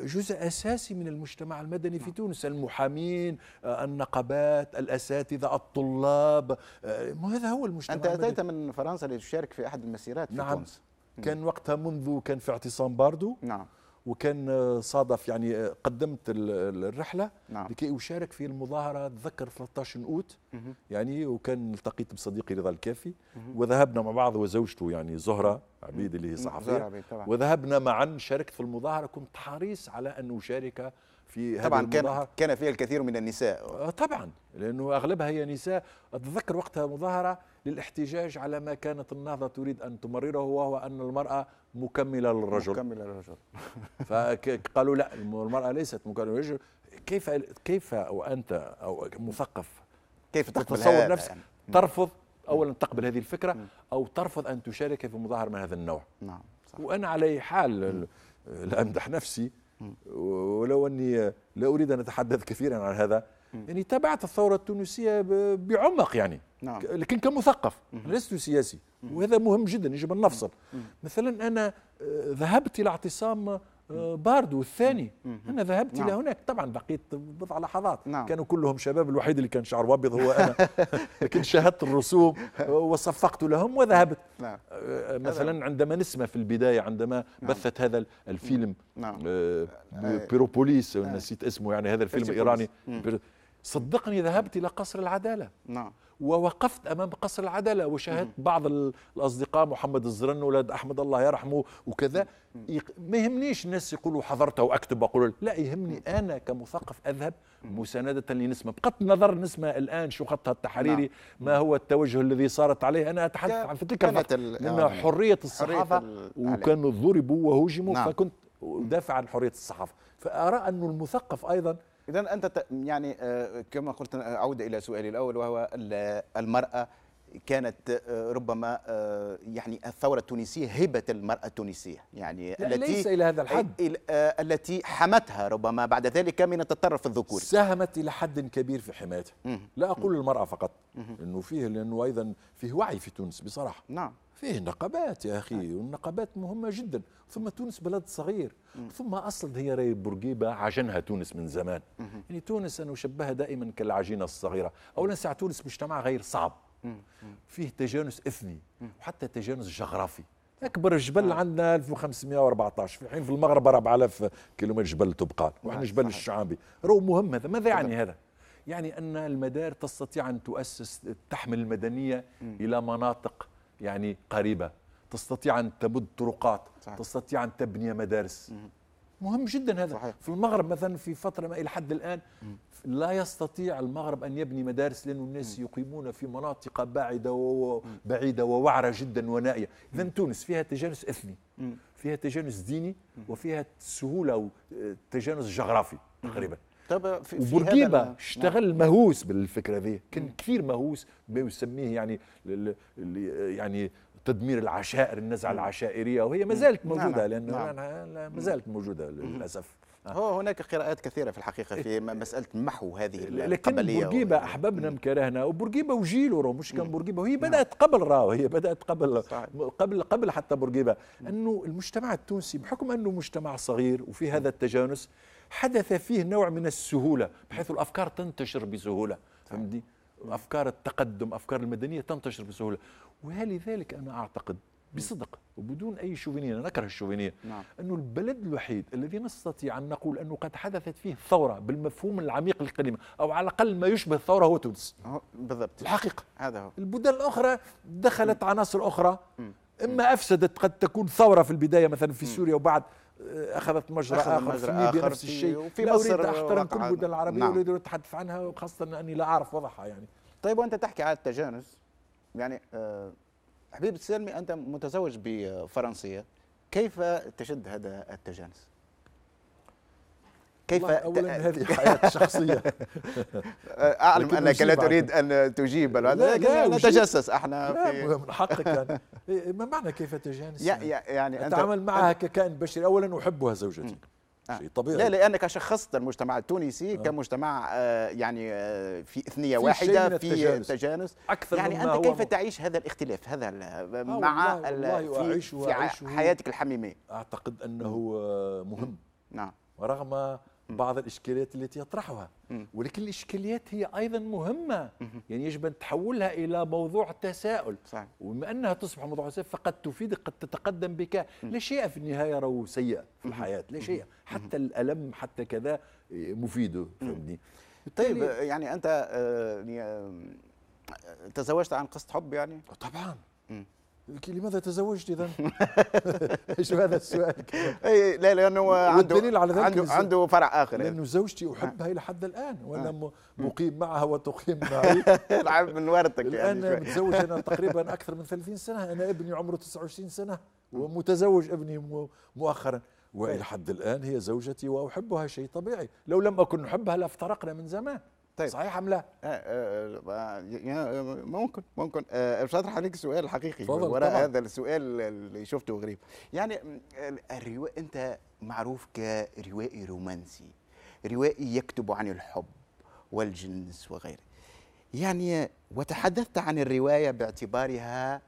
جزء أساسي من المجتمع المدني نعم. في تونس المحامين آه، النقابات الأساتذة الطلاب هذا هو المجتمع أنت أتيت من فرنسا لتشارك في أحد المسيرات في نعم. تونس كان وقتها منذ كان في اعتصام باردو نعم وكان صادف يعني آه، قدمت الرحله نعم. لكي اشارك في المظاهره اتذكر 13 اوت يعني وكان التقيت بصديقي رضا الكافي وذهبنا مع بعض وزوجته يعني زهره عبيد اللي هي صحفيه وذهبنا معا شاركت في المظاهره كنت حريص على ان اشارك في هذه طبعا كان كان فيها الكثير من النساء آه، طبعا لانه اغلبها هي نساء اتذكر وقتها مظاهره للاحتجاج على ما كانت النهضه تريد ان تمرره وهو ان المراه مكمله للرجل مكمله للرجل فقالوا لا المراه ليست مكمله للرجل كيف كيف او انت او مثقف كيف تتصور نفسك يعني. نعم. ترفض نعم. اولا تقبل هذه الفكره نعم. او ترفض ان تشارك في مظاهره من هذا النوع نعم صح. وانا على حال لا امدح نفسي ولو اني لا اريد ان اتحدث كثيرا عن هذا يعني تابعت الثوره التونسيه بعمق يعني نعم. لكن كمثقف لست سياسي وهذا مهم جدا يجب ان نفصل مثلا انا آه، ذهبت الى اعتصام آه، باردو الثاني انا ذهبت نعم. الى هناك طبعا بقيت بضع لحظات نعم. كانوا كلهم شباب الوحيد اللي كان شعره ابيض هو انا لكن شاهدت الرسوم وصفقت لهم وذهبت نعم. آه، مثلا عندما نسمع في البدايه عندما نعم. بثت هذا الفيلم نعم. آه، بيروبوليس نعم. نسيت اسمه يعني هذا الفيلم الايراني صدقني ذهبت إلى قصر العدالة نعم ووقفت امام قصر العداله وشاهدت بعض الاصدقاء محمد الزرن ولاد احمد الله يرحمه وكذا ما يهمنيش الناس يقولوا حضرت واكتب واقول لا يهمني انا كمثقف اذهب مسانده لنسمه بغض النظر نسمه الان شو خطها التحريري نعم. ما هو التوجه الذي صارت عليه انا اتحدث عن في تلك الفتره لان آه، حريه الصحافه وكانوا ضربوا وهجموا نعم. فكنت ادافع عن حريه الصحافه فارى انه المثقف ايضا اذا انت يعني آه، كما قلت آه، اعود الى سؤالي الاول وهو المراه كانت آه، ربما يعني الثورة التونسية هبة المرأة التونسية يعني لا التي ليس إلى هذا الحد التي حمتها ربما بعد ذلك من التطرف الذكوري ساهمت إلى حد كبير في حمايتها لا أقول المرأة فقط أنه فيه لأنه أيضا فيه وعي في تونس بصراحة نعم فيه نقابات يا اخي نعم. والنقابات مهمه جدا ثم تونس بلد صغير مم. ثم اصلا هي راي بورقيبه عجنها تونس من زمان مم. يعني تونس انا اشبهها دائما كالعجينه الصغيره اولا ساعه تونس مجتمع غير صعب مم. فيه تجانس اثني وحتى تجانس جغرافي اكبر جبل آه. عندنا 1514 في حين في المغرب 4000 كيلومتر جبل تبقال نعم، واحنا جبل الشعابي رو مهم هذا ماذا يعني هذا يعني ان المدار تستطيع ان تؤسس تحمل المدنيه م. الى مناطق يعني قريبه تستطيع ان تبد طرقات صحيح. تستطيع ان تبني مدارس مم. مهم جدا هذا صحيح. في المغرب مثلا في فتره ما الى حد الان مم. لا يستطيع المغرب ان يبني مدارس لانه الناس مم. يقيمون في مناطق بعيده وبعيده ووعره جدا ونائيه اذا تونس فيها تجانس اثني فيها تجانس ديني وفيها سهوله آه، تجانس جغرافي تقريبا طب وبورقيبه نعم. اشتغل نعم. مهووس بالفكره ذي كان كثير مهووس بما يسميه يعني يعني تدمير العشائر النزعه العشائريه وهي ما زالت نعم، موجوده نعم. لانه نعم. ما زالت موجوده للاسف نعم. هو هناك قراءات كثيرة في الحقيقة في إيه. مسألة محو هذه القبلية لكن بورقيبة و... أحببنا مكرهنا وبورقيبة وجيله راه مش كان بورقيبة وهي بدأت قبل راهو هي بدأت قبل صحيح. قبل قبل حتى بورقيبة أنه المجتمع التونسي بحكم أنه مجتمع صغير وفي هذا التجانس حدث فيه نوع من السهوله بحيث الافكار تنتشر بسهوله فهمتني افكار التقدم افكار المدنيه تنتشر بسهوله ولذلك انا اعتقد بصدق وبدون اي شوفينيه انا نكره الشوفينيه نعم. انه البلد الوحيد الذي نستطيع ان نقول انه قد حدثت فيه ثوره بالمفهوم العميق للكلمه او على الاقل ما يشبه الثوره هو تونس بالضبط الحقيقه هذا هو البلدان الاخرى دخلت عناصر اخرى م. اما افسدت قد تكون ثوره في البدايه مثلا في سوريا وبعد اخذت مجرى أخذ اخر مجرى في ليبيا نفس الشيء وفي مصر اريد احترم كل المدن العربيه نعم. ولا اريد اتحدث عنها وخاصه اني لا اعرف وضعها يعني طيب وانت تحكي عن التجانس يعني آه، حبيب السلمي انت متزوج بفرنسيه كيف تشد هذا التجانس كيف اولا هذه حياتي الشخصيه اعلم انك لا تريد ان تجيب بل لا, لا نتجسس احنا لا في من حقك يعني إيه، إيه، ما معنى كيف تجانس يعني اتعامل معها ككائن بشري اولا احبها زوجتي شيء آه. طبيعي لا لانك شخصت المجتمع التونسي آه. كمجتمع آه يعني آه في اثنيه في واحده في التجانس, تجانس اكثر يعني انت كيف تعيش هذا الاختلاف هذا آه مع والله والله في, في حياتك الحميميه اعتقد انه مهم نعم ورغم بعض الإشكاليات التي يطرحها ولكن الإشكاليات هي أيضا مهمة يعني يجب أن تحولها إلى موضوع تساؤل صحيح. وبما أنها تصبح موضوع تساؤل فقد تفيد قد تتقدم بك لا شيء في النهاية راهو سيء في الحياة لا شيء حتى الألم حتى كذا إيه، مفيد فهمتني طيب يعني, يعني أنت آه، يعني، آه، تزوجت عن قصد حب يعني؟ طبعا لماذا تزوجت اذا؟ شو هذا السؤال؟ اي إيه، لا لانه عنده على ذلك عنده عنده فرع اخر إيه. لانه زوجتي احبها الى حد الان وانا آه. مقيم معها وتقيم معي العب من ورثك يعني الان متزوج انا تقريبا اكثر من 30 سنه انا ابني عمره 29 سنه ومتزوج ابني مؤخرا طيب. والى حد الان هي زوجتي واحبها شيء طبيعي لو لم اكن احبها لافترقنا من زمان طيب صحيح ام لا؟ آه، آه، آه، ممكن ممكن مش هطرح عليك السؤال الحقيقي وراء هذا السؤال اللي شفته غريب يعني الرواء انت معروف كروائي رومانسي روائي يكتب عن الحب والجنس وغيره يعني وتحدثت عن الروايه باعتبارها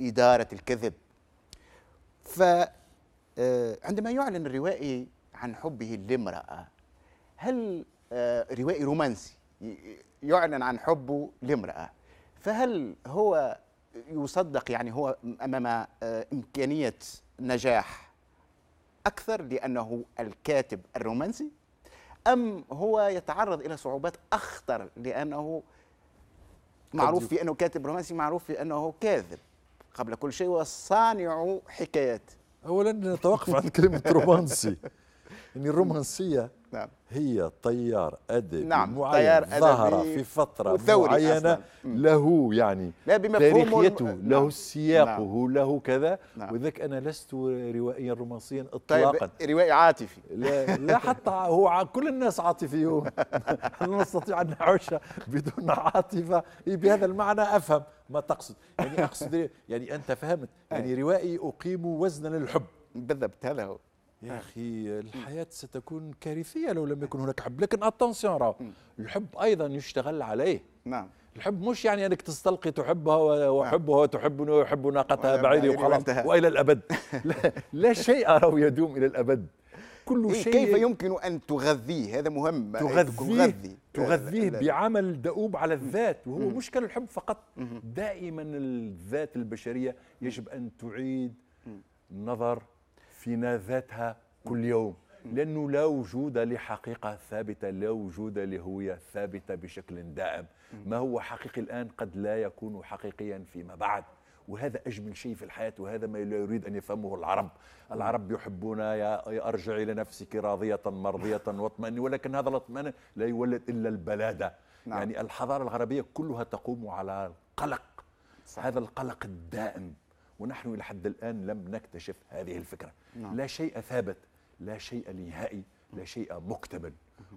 اداره الكذب ف عندما يعلن الروائي عن حبه لامراه هل آه، روائي رومانسي يعلن عن حبه لامرأة فهل هو يصدق يعني هو أمام آه، إمكانية نجاح أكثر لأنه الكاتب الرومانسي أم هو يتعرض إلى صعوبات أخطر لأنه معروف في أنه كاتب رومانسي معروف في أنه كاذب قبل كل شيء وصانع حكايات أولا نتوقف عن كلمة رومانسي يعني الرومانسية نعم. هي طيار أدبي نعم. معين طيار أدبي ظهر في فترة معينة له يعني لا تاريخيته نعم. له سياقه نعم. له كذا نعم. وذلك أنا لست روائيا رومانسيا طيب، إطلاقا طيب روائي عاطفي لا, لا حتى هو كل الناس عاطفيون لا نستطيع أن نعيش بدون عاطفة إيه، بهذا المعنى أفهم ما تقصد يعني أقصد يعني أنت فهمت يعني روائي أقيم وزنا للحب بالضبط هذا هو يا آه. اخي الحياه ستكون كارثيه لو لم يكن آه. هناك حب لكن اتونسيون راه الحب ايضا يشتغل عليه نعم الحب مش يعني انك تستلقي تحبها واحبها نعم. تحبني ويحب ناقتها بعيري وخلاص والى الابد لا, لا شيء اراه يدوم الى الابد كل إيه شيء كيف يمكن ان تغذيه هذا مهم إيه، تغذيه تغذيه بعمل دؤوب على الذات وهو مشكل الحب فقط دائما الذات البشريه يجب ان تعيد النظر فينا ذاتها كل يوم لأنه لا وجود لحقيقة ثابتة لا وجود لهوية ثابتة بشكل دائم ما هو حقيقي الآن قد لا يكون حقيقيا فيما بعد وهذا أجمل شيء في الحياة وهذا ما لا يريد أن يفهمه العرب العرب يحبون يا أرجع إلى نفسك راضية مرضية واطمئني ولكن هذا الاطمئنان لا يولد إلا البلادة نعم. يعني الحضارة الغربية كلها تقوم على القلق صح. هذا القلق الدائم ونحن إلى حد الآن لم نكتشف هذه الفكرة نعم. لا شيء ثابت لا شيء نهائي لا شيء مكتمل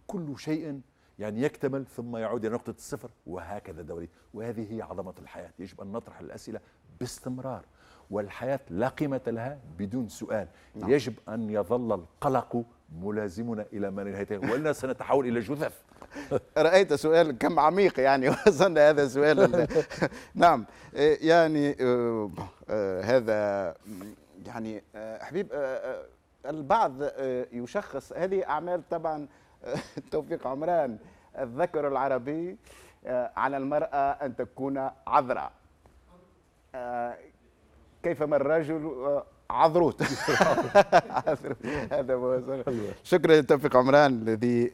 كل شيء يعني يكتمل ثم يعود إلى نقطة الصفر وهكذا دوري وهذه هي عظمة الحياة يجب أن نطرح الأسئلة باستمرار والحياة لا قيمة لها بدون سؤال نعم. يجب أن يظل القلق ملازمنا إلى ما نهايته وإلا سنتحول إلى جثث رأيت سؤال كم عميق يعني وصلنا هذا السؤال نعم إيه، يعني إيه، آه، هذا يعني آه، حبيب آه، البعض يشخص هذه أعمال طبعا توفيق عمران الذكر العربي على المرأة أن تكون عذراء كيفما الرجل عذروت هذا هو شكرا لتوفيق عمران الذي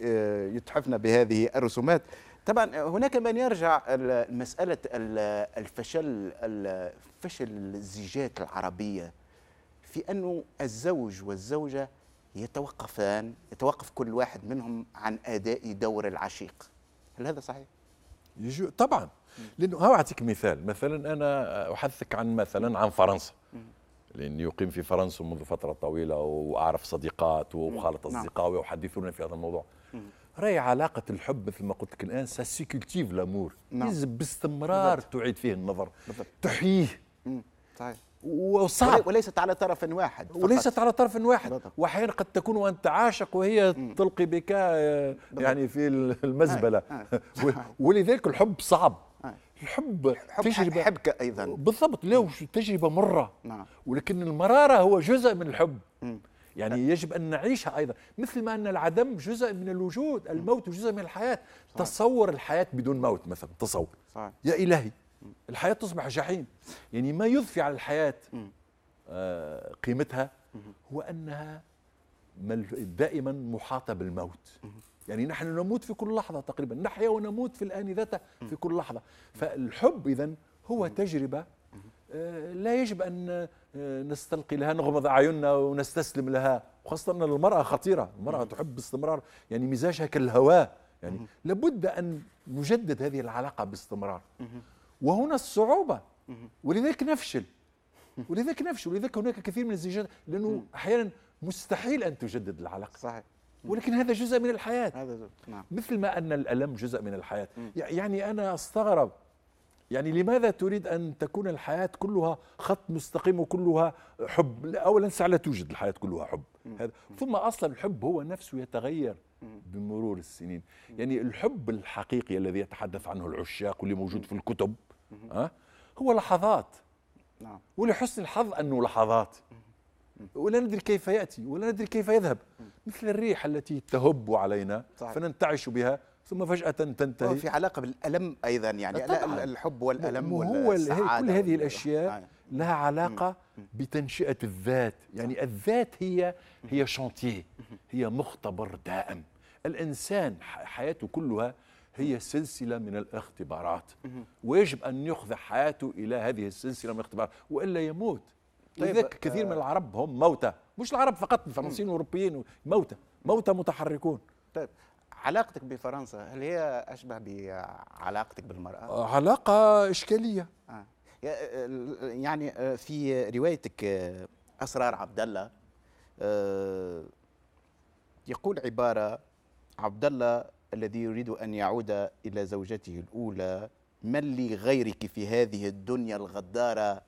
يتحفنا بهذه الرسومات طبعا هناك من يرجع مسألة الفشل فشل الزيجات العربية في أنه الزوج والزوجة يتوقفان يتوقف كل واحد منهم عن أداء دور العشيق هل هذا صحيح؟ يجو طبعا لأنه أعطيك مثال مثلا أنا أحدثك عن مثلا عن فرنسا لأني يقيم في فرنسا منذ فترة طويلة وأعرف صديقات وخالة نعم. أصدقائي ويحدثون في هذا الموضوع راهي علاقة الحب مثل ما قلت لك الآن ساسيكولتيف لامور نعم. باستمرار بالضبط. تعيد فيه النظر بالضبط. تحييه صحيح وصعب وليست على طرف واحد فقط. وليست على طرف واحد واحيانا قد تكون وانت عاشق وهي مم. تلقي بك آه، يعني في المزبله آه. آه. ولذلك الحب صعب آه. الحب حب تجربه حبك ايضا بالضبط لا تجربه مره نعم. ولكن المراره هو جزء من الحب مم. يعني يجب أن نعيشها أيضا مثل ما أن العدم جزء من الوجود الموت جزء من الحياة صحيح. تصور الحياة بدون موت مثلا تصور صحيح. يا إلهي الحياة تصبح جحيم يعني ما يضفي على الحياة آه قيمتها هو أنها دائما محاطة بالموت يعني نحن نموت في كل لحظة تقريبا نحيا ونموت في الآن ذاته في كل لحظة فالحب إذا هو تجربة آه، لا يجب أن نستلقي لها نغمض اعيننا ونستسلم لها وخاصه ان المراه خطيره المراه تحب باستمرار يعني مزاجها كالهواء يعني لابد ان نجدد هذه العلاقه باستمرار وهنا الصعوبه ولذلك نفشل ولذلك نفشل ولذلك هناك كثير من الزيجات لانه احيانا مستحيل ان تجدد العلاقه صحيح ولكن هذا جزء من الحياه هذا نعم. مثل ما ان الالم جزء من الحياه يعني انا استغرب يعني لماذا تريد أن تكون الحياة كلها خط مستقيم وكلها حب أولا لا توجد الحياة كلها حب هذا ثم أصلا الحب هو نفسه يتغير بمرور السنين يعني الحب الحقيقي الذي يتحدث عنه العشاق واللي موجود في الكتب أه؟ هو لحظات نعم ولحسن الحظ أنه لحظات ولا ندري كيف يأتي ولا ندري كيف يذهب مثل الريح التي تهب علينا فننتعش بها ثم فجأة تنتهي في علاقة بالألم أيضا يعني طبعاً. الحب والألم هو كل هذه الأشياء آه. لها علاقة بتنشئة الذات يعني نعم. الذات هي هي شانتيه هي مختبر دائم الإنسان حياته كلها هي سلسلة من الاختبارات ويجب أن يخضع حياته إلى هذه السلسلة من الاختبارات وإلا يموت طيب لذلك آه كثير من العرب هم موتى مش العرب فقط الفرنسيين والأوروبيين موتى موتى متحركون طيب علاقتك بفرنسا هل هي أشبه بعلاقتك بالمرأة؟ آه، علاقة إشكالية آه. آه، يعني في روايتك أسرار عبد الله يقول عبارة عبد الله الذي يريد أن يعود إلى زوجته الأولى من لي غيرك في هذه الدنيا الغدارة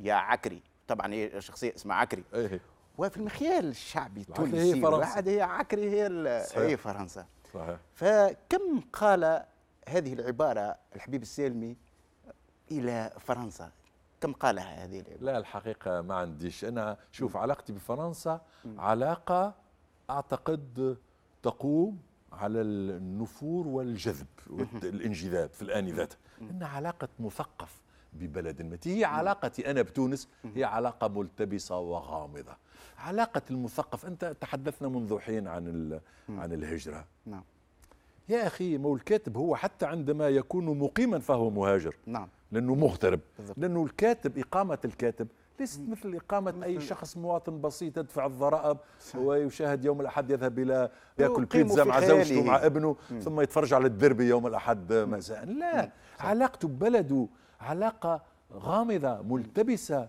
يا عكري طبعا هي شخصية اسمها عكري إيه. وفي المخيال الشعبي التونسي هي فرنسا هي عكري هي, هي فرنسا صحيح فكم قال هذه العبارة الحبيب السالمي إلى فرنسا كم قالها هذه العبارة؟ لا الحقيقة ما عنديش أنا شوف م. علاقتي بفرنسا م. علاقة أعتقد تقوم على النفور والجذب والانجذاب في الآن ذاته إنها علاقة مثقف ببلد ما هي علاقتي أنا بتونس هي علاقة ملتبسة وغامضة علاقة المثقف أنت تحدثنا منذ حين عن, عن الهجرة نعم يا أخي مو الكاتب هو حتى عندما يكون مقيما فهو مهاجر نعم لأنه مغترب بالضبط. لأنه الكاتب إقامة الكاتب ليست مثل إقامة مثل أي شخص مواطن بسيط يدفع الضرائب ويشاهد يوم الأحد يذهب إلى يأكل بيتزا مع زوجته مع ابنه ثم يتفرج على الدربي يوم الأحد مساء لا علاقته ببلده علاقة غامضة ملتبسة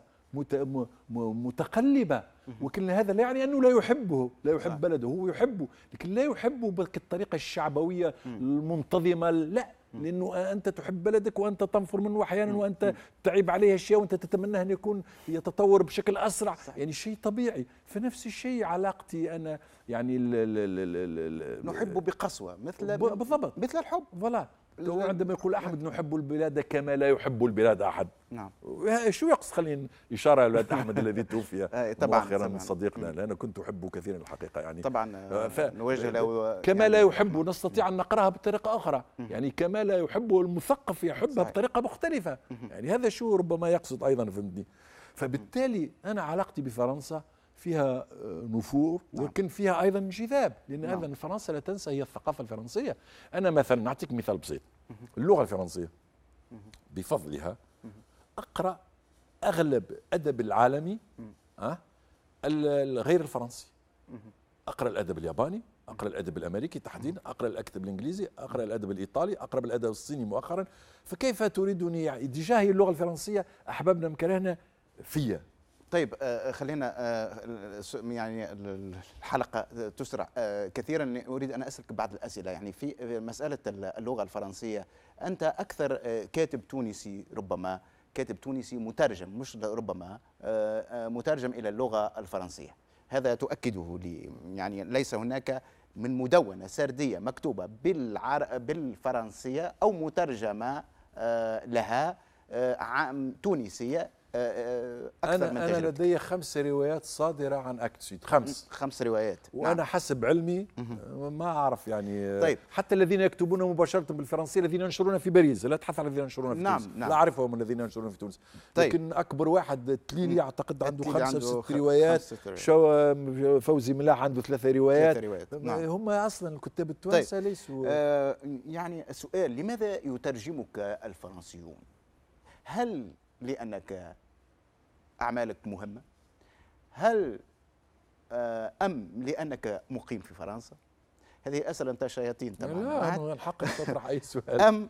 متقلبة وكل هذا لا يعني أنه لا يحبه لا يحب بلده هو يحبه لكن لا يحبه بالطريقة الشعبوية المنتظمة لا لانه انت تحب بلدك وانت تنفر منه احيانا وانت تعيب عليه اشياء وانت تتمناه ان يكون يتطور بشكل اسرع صحيح. يعني شيء طبيعي فنفس الشيء علاقتي انا يعني ال نحب بقسوه مثل بالضبط مثل الحب فوالا هو عندما يقول احمد نحب البلاد كما لا يحب البلاد احد نعم شو يقصد خلينا اشاره الى احمد الذي توفي آه، طبعا مؤخرا من صديقنا لان كنت احبه كثيرا الحقيقه يعني طبعا آه، آه، نواجه له كما يعني لا يحب نستطيع ان نقراها بطريقه اخرى يعني كما لا يحب المثقف يحبها بطريقه مختلفه يعني هذا شو ربما يقصد ايضا فهمتني فبالتالي انا علاقتي بفرنسا فيها آه، نفور نعم. ولكن فيها ايضا انجذاب لان نعم. ايضا فرنسا لا تنسى هي الثقافه الفرنسيه انا مثلا نعطيك مثال بسيط اللغه الفرنسيه بفضلها اقرا اغلب ادب العالمي أه؟ الغير الفرنسي اقرا الادب الياباني اقرا الادب الامريكي تحديدا اقرا الادب الانجليزي اقرا الادب الايطالي اقرا الادب الصيني مؤخرا فكيف تريدني يعني اللغه الفرنسيه احببنا مكرهنا فيا طيب آه، آه، خلينا آه، يعني الحلقه تسرع كثيرا اريد ان اسالك بعض الاسئله يعني في مساله اللغه الفرنسيه انت اكثر كاتب تونسي ربما كاتب تونسي مترجم مش ربما مترجم الى اللغه الفرنسيه هذا تؤكده لي يعني ليس هناك من مدونه سرديه مكتوبه بالعر... بالفرنسيه او مترجمه لها عام تونسيه آه، آه، اكثر أنا من انا لدي خمس روايات صادره عن اكتسيد خمس خمس روايات وانا نعم. حسب علمي آه، ما اعرف يعني طيب. حتى الذين يكتبون مباشره بالفرنسيه الذين ينشرون في باريس لا تحث عن الذين ينشرون في نعم. تونس نعم. لا اعرفهم الذين ينشرون في تونس طيب. لكن اكبر واحد تليلي اعتقد عنده خمسه ست روايات شو فوزي ملاح عنده ثلاثه روايات, ثلاثة روايات. نعم. هم اصلا الكتاب التوانسه طيب. ليسوا آه يعني سؤال لماذا يترجمك الفرنسيون هل لأنك أعمالك مهمة هل آه، أم لأنك مقيم في فرنسا هذه أسئلة أنت شياطين طبعا لا الحق تطرح أي سؤال أم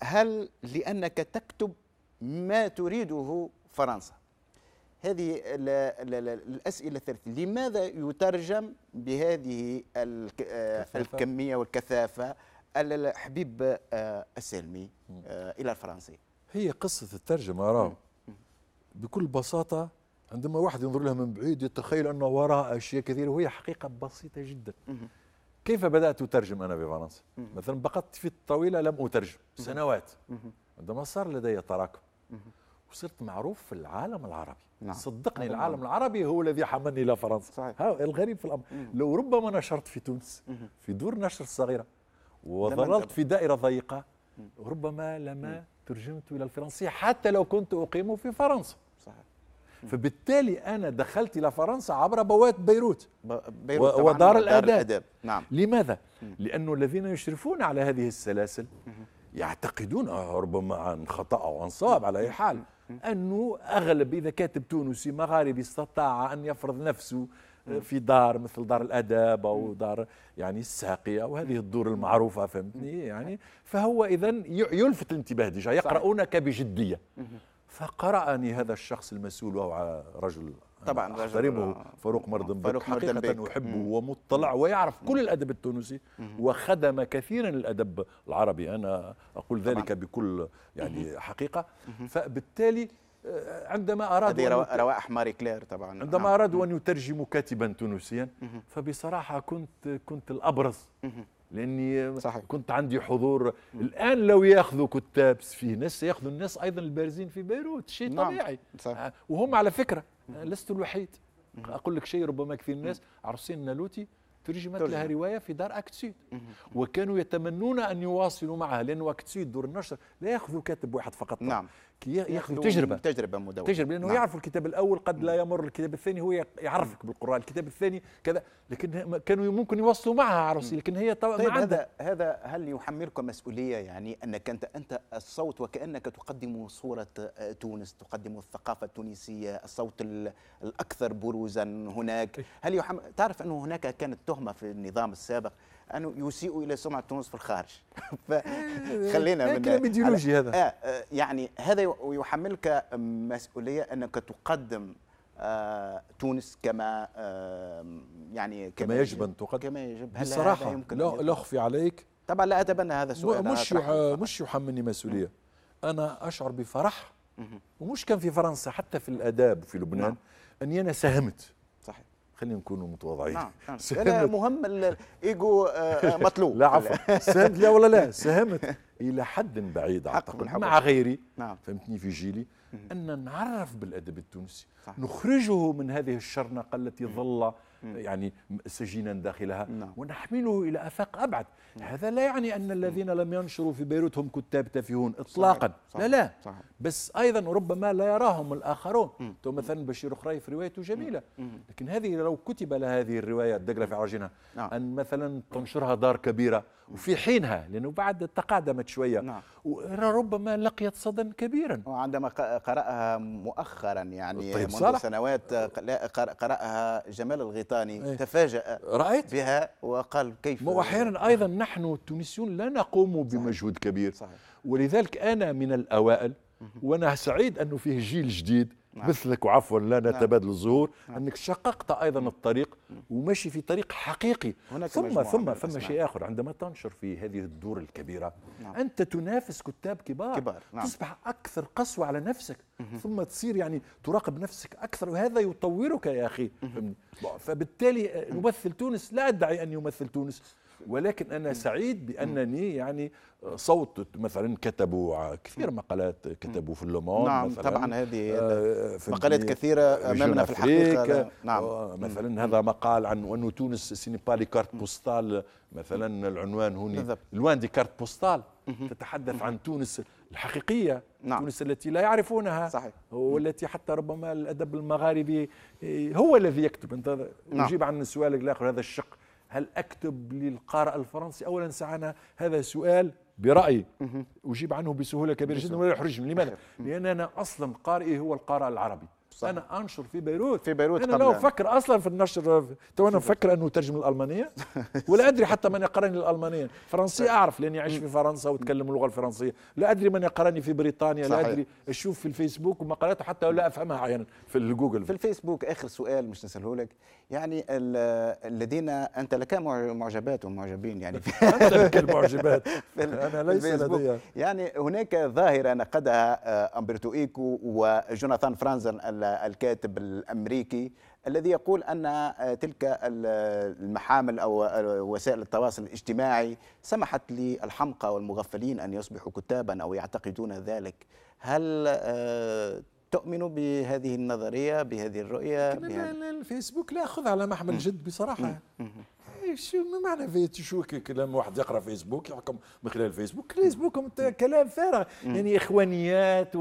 هل لأنك تكتب ما تريده فرنسا هذه ال ال ال الأسئلة الثالثة لماذا يترجم بهذه آه، الكمية والكثافة الحبيب آه، السلمي إلى الفرنسية هي قصه الترجمه راه بكل بساطه عندما واحد ينظر لها من بعيد يتخيل ان وراء اشياء كثيره وهي حقيقه بسيطه جدا كيف بدات اترجم انا في فرنسا مثلا بقيت في الطويلة لم اترجم سنوات عندما صار لدي تراكم وصرت معروف في العالم العربي نعم. صدقني نعم. العالم العربي هو الذي حملني الى فرنسا صحيح. الغريب في الامر مم. لو ربما نشرت في تونس مم. في دور نشر صغيره وظللت في دائره ضيقه ربما لما ترجمت إلى الفرنسية حتى لو كنت أقيم في فرنسا صحيح فبالتالي أنا دخلت إلى فرنسا عبر بوابة بيروت, بيروت ودار الآداب نعم. لماذا؟ لأنه الذين يشرفون على هذه السلاسل يعتقدون آه، ربما عن خطأ أو عن صواب على أي حال أنه أغلب إذا كاتب تونسي مغاربي استطاع أن يفرض نفسه آه، في دار مثل دار الاداب او دار يعني الساقيه وهذه الدور المعروفه فهمتني يعني فهو اذا يلفت الانتباه ديجا يقرؤونك بجديه فقرأني هذا الشخص المسؤول وهو رجل طبعا احترمه آه، فاروق مردنبك فاروق حقيقة أحبه ومطلع ويعرف كل الأدب التونسي وخدم كثيرا الأدب العربي أنا أقول ذلك بكل يعني حقيقة فبالتالي آه، عندما أراد هذه رواء, رواء كلير طبعا عندما نعم. أرادوا أن يترجموا كاتبا تونسيا فبصراحة كنت كنت الأبرز لاني صحيح. كنت عندي حضور مم. الان لو ياخذوا كتاب في ناس ياخذوا الناس ايضا البارزين في بيروت شيء نعم. طبيعي صحيح. آه، وهم على فكره مم. آه، لست الوحيد مم. اقول لك شيء ربما كثير الناس عرسين نالوتي ترجمت لها روايه في دار أكتسيد وكانوا يتمنون ان يواصلوا معها لان أكتسيد دور النشر لا ياخذوا كاتب واحد فقط نعم. ياخذوا تجربه تجربه مدونه تجربه لانه نعم. يعرفوا الكتاب الاول قد لا نعم. يمر الكتاب الثاني هو يعرفك بالقران الكتاب الثاني كذا لكن كانوا ممكن يوصلوا معها عروسي لكن هي طبعا طيب هذا هذا هل يحملكم مسؤوليه يعني انك انت انت الصوت وكانك تقدم صوره آه، تونس تقدم الثقافه التونسيه الصوت الاكثر بروزا هناك إيه. هل يحمل تعرف انه هناك كانت تهمه في النظام السابق انه يسيء الى سمعه تونس في الخارج فخلينا إيه، إيه، من كلام ايديولوجي هذا آه يعني هذا يحملك مسؤوليه انك تقدم آه تونس كما آه يعني كما, كما يجب ان تقدم كما يجب هل بصراحه يمكن لا, لا اخفي عليك طبعا لا اتبنى هذا السؤال مش مش يحملني مسؤوليه انا اشعر بفرح ومش كان في فرنسا حتى في الاداب في لبنان نعم. اني انا ساهمت خلينا نكونوا متواضعين نعم, نعم. لا مهم الايجو آه، آه، مطلوب لا عفوا ساهمت لا ولا لا ساهمت الى حد بعيد اعتقد مع غيري نعم. فهمتني في جيلي ان نعرف بالادب التونسي صح. نخرجه من هذه الشرنقه التي ظل يعني سجينا داخلها نعم. ونحمله إلى آفاق أبعد نعم. هذا لا يعني أن الذين لم ينشروا في بيروت هم كتاب تافهون إطلاقا صحيح. صحيح. لا لا صحيح. بس أيضا ربما لا يراهم الآخرون تو مثلا بشير خريف روايته جميلة لكن هذه لو كتب لها هذه الرواية الدقلة في عرجنا نعم. أن مثلا تنشرها دار كبيرة وفي حينها لأنه بعد تقادمت شوية نعم. ربما لقيت صدى كبيرا وعندما قرأها مؤخرا يعني طيب منذ سنوات قرأها جمال الغيطان البريطاني أيه؟ تفاجأ رأيت بها وقال كيف وأحيانا أيضا نحن التونسيون لا نقوم بمجهود كبير صحيح. ولذلك أنا من الأوائل وانا سعيد انه فيه جيل جديد نعم. مثلك وعفوا لا نعم. نتبادل نعم. الزهور نعم. انك شققت ايضا الطريق وماشي في طريق حقيقي هناك ثم ثم ثم شيء اخر عندما تنشر في هذه الدور الكبيره نعم. انت تنافس كتاب كبار, كبار. نعم. تصبح اكثر قسوه على نفسك مه. ثم تصير يعني تراقب نفسك اكثر وهذا يطورك يا اخي فبالتالي نمثل آه، تونس لا ادعي ان يمثل تونس ولكن انا سعيد بانني يعني صوت مثلا كتبوا كثير مقالات كتبوا في اللومون نعم مثلاً طبعا هذه آه، في مقالات كثيرة آه، أمامنا في الحقيقة آه، نعم مثلا هذا مقال عن أنه تونس سيني با لي كارت بوستال مثلا العنوان هوني الوان دي كارت بوستال تتحدث عن تونس الحقيقية نعم. تونس التي لا يعرفونها صحيح. والتي حتى ربما الأدب المغاربي إيه، هو الذي يكتب أنت نعم. أجيب عن سؤالك الآخر هذا الشق هل أكتب للقارئ الفرنسي أولا سعنا هذا سؤال برأيي أجيب عنه بسهولة كبيرة جدا ولا يحرجني لماذا؟ لأن أنا أصلا قارئي هو القارئ العربي صح. انا انشر في بيروت في بيروت انا لو يعني. فكر اصلا في النشر تو انا مفكر انه ترجم الالمانيه ولا ادري حتى من يقراني الالمانيه فرنسيه اعرف لاني عايش في فرنسا واتكلم اللغه الفرنسيه لا ادري من يقراني في بريطانيا صحيح. لا ادري اشوف في الفيسبوك ومقالاته حتى لا افهمها احيانا يعني في الجوجل في الفيسبوك اخر سؤال مش نساله لك يعني الذين انت لك معجبات ومعجبين يعني انت لك المعجبات انا ليس لدي يعني هناك ظاهره نقدها آه، امبرتو ايكو وجوناثان فرانزن الكاتب الامريكي الذي يقول ان تلك المحامل او وسائل التواصل الاجتماعي سمحت للحمقى والمغفلين ان يصبحوا كتابا او يعتقدون ذلك هل آه، تؤمن بهذه النظريه بهذه الرؤيه الفيسبوك لا اخذ على محمل جد بصراحه إيه، شو ما معنى في شو كلام واحد يقرا فيسبوك يحكم من خلال فيسبوك فيسبوك كلام فارغ يعني اخوانيات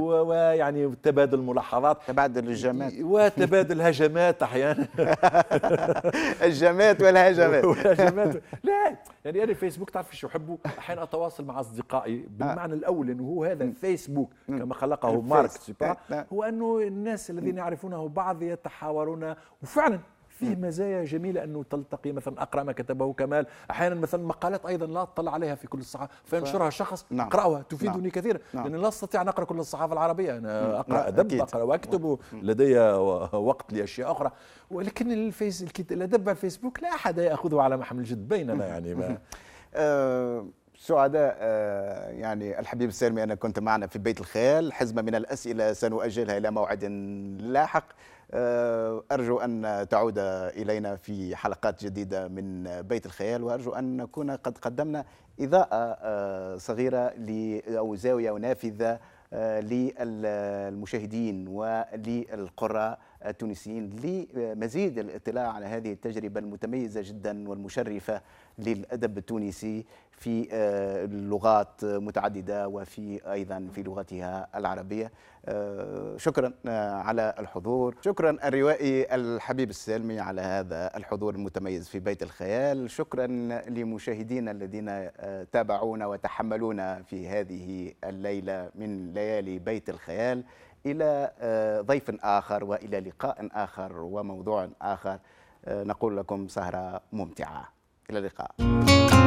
ويعني و... تبادل ملاحظات تبادل الهجمات وتبادل هجمات احيانا الجمات والهجمات والهجمات لا يعني انا فيسبوك تعرف شو احبه احيانا اتواصل مع اصدقائي بالمعنى آه. الاول انه هو هذا الفيسبوك كما خلقه مارك آه، آه. هو انه الناس الذين يعرفونه بعض يتحاورون وفعلا فيه نعم. مزايا جميله انه تلتقي مثلا اقرا ما كتبه كمال احيانا مثلا مقالات ايضا لا اطلع عليها في كل الصحافه فينشرها شخص نعم. اقراها تفيدني نعم. كثيرا نعم. لان لا استطيع ان اقرا كل الصحافه العربيه انا نعم. اقرا ادب اقرا واكتب نعم. لدي وقت لاشياء اخرى ولكن الفيس الادب على الفيسبوك لا احد ياخذه على محمل الجد بيننا يعني ما آه، سعداء آه، يعني الحبيب السيرمي أنا كنت معنا في بيت الخيال حزمة من الأسئلة سنؤجلها إلى موعد لاحق آه، أرجو أن تعود إلينا في حلقات جديدة من بيت الخيال وأرجو أن نكون قد قدمنا إضاءة آه، صغيرة أو زاوية ونافذة آه، للمشاهدين وللقراء التونسيين لمزيد الاطلاع على هذه التجربة المتميزة جدا والمشرفة للأدب التونسي في آه، لغات متعددة وفي أيضا في لغتها العربية آه، شكرا آه، على الحضور شكرا الروائي الحبيب السلمي على هذا الحضور المتميز في بيت الخيال شكرا لمشاهدينا الذين تابعونا وتحملونا في هذه الليلة من ليالي بيت الخيال إلى ضيف آخر وإلى لقاء آخر وموضوع آخر نقول لكم سهرة ممتعة إلى اللقاء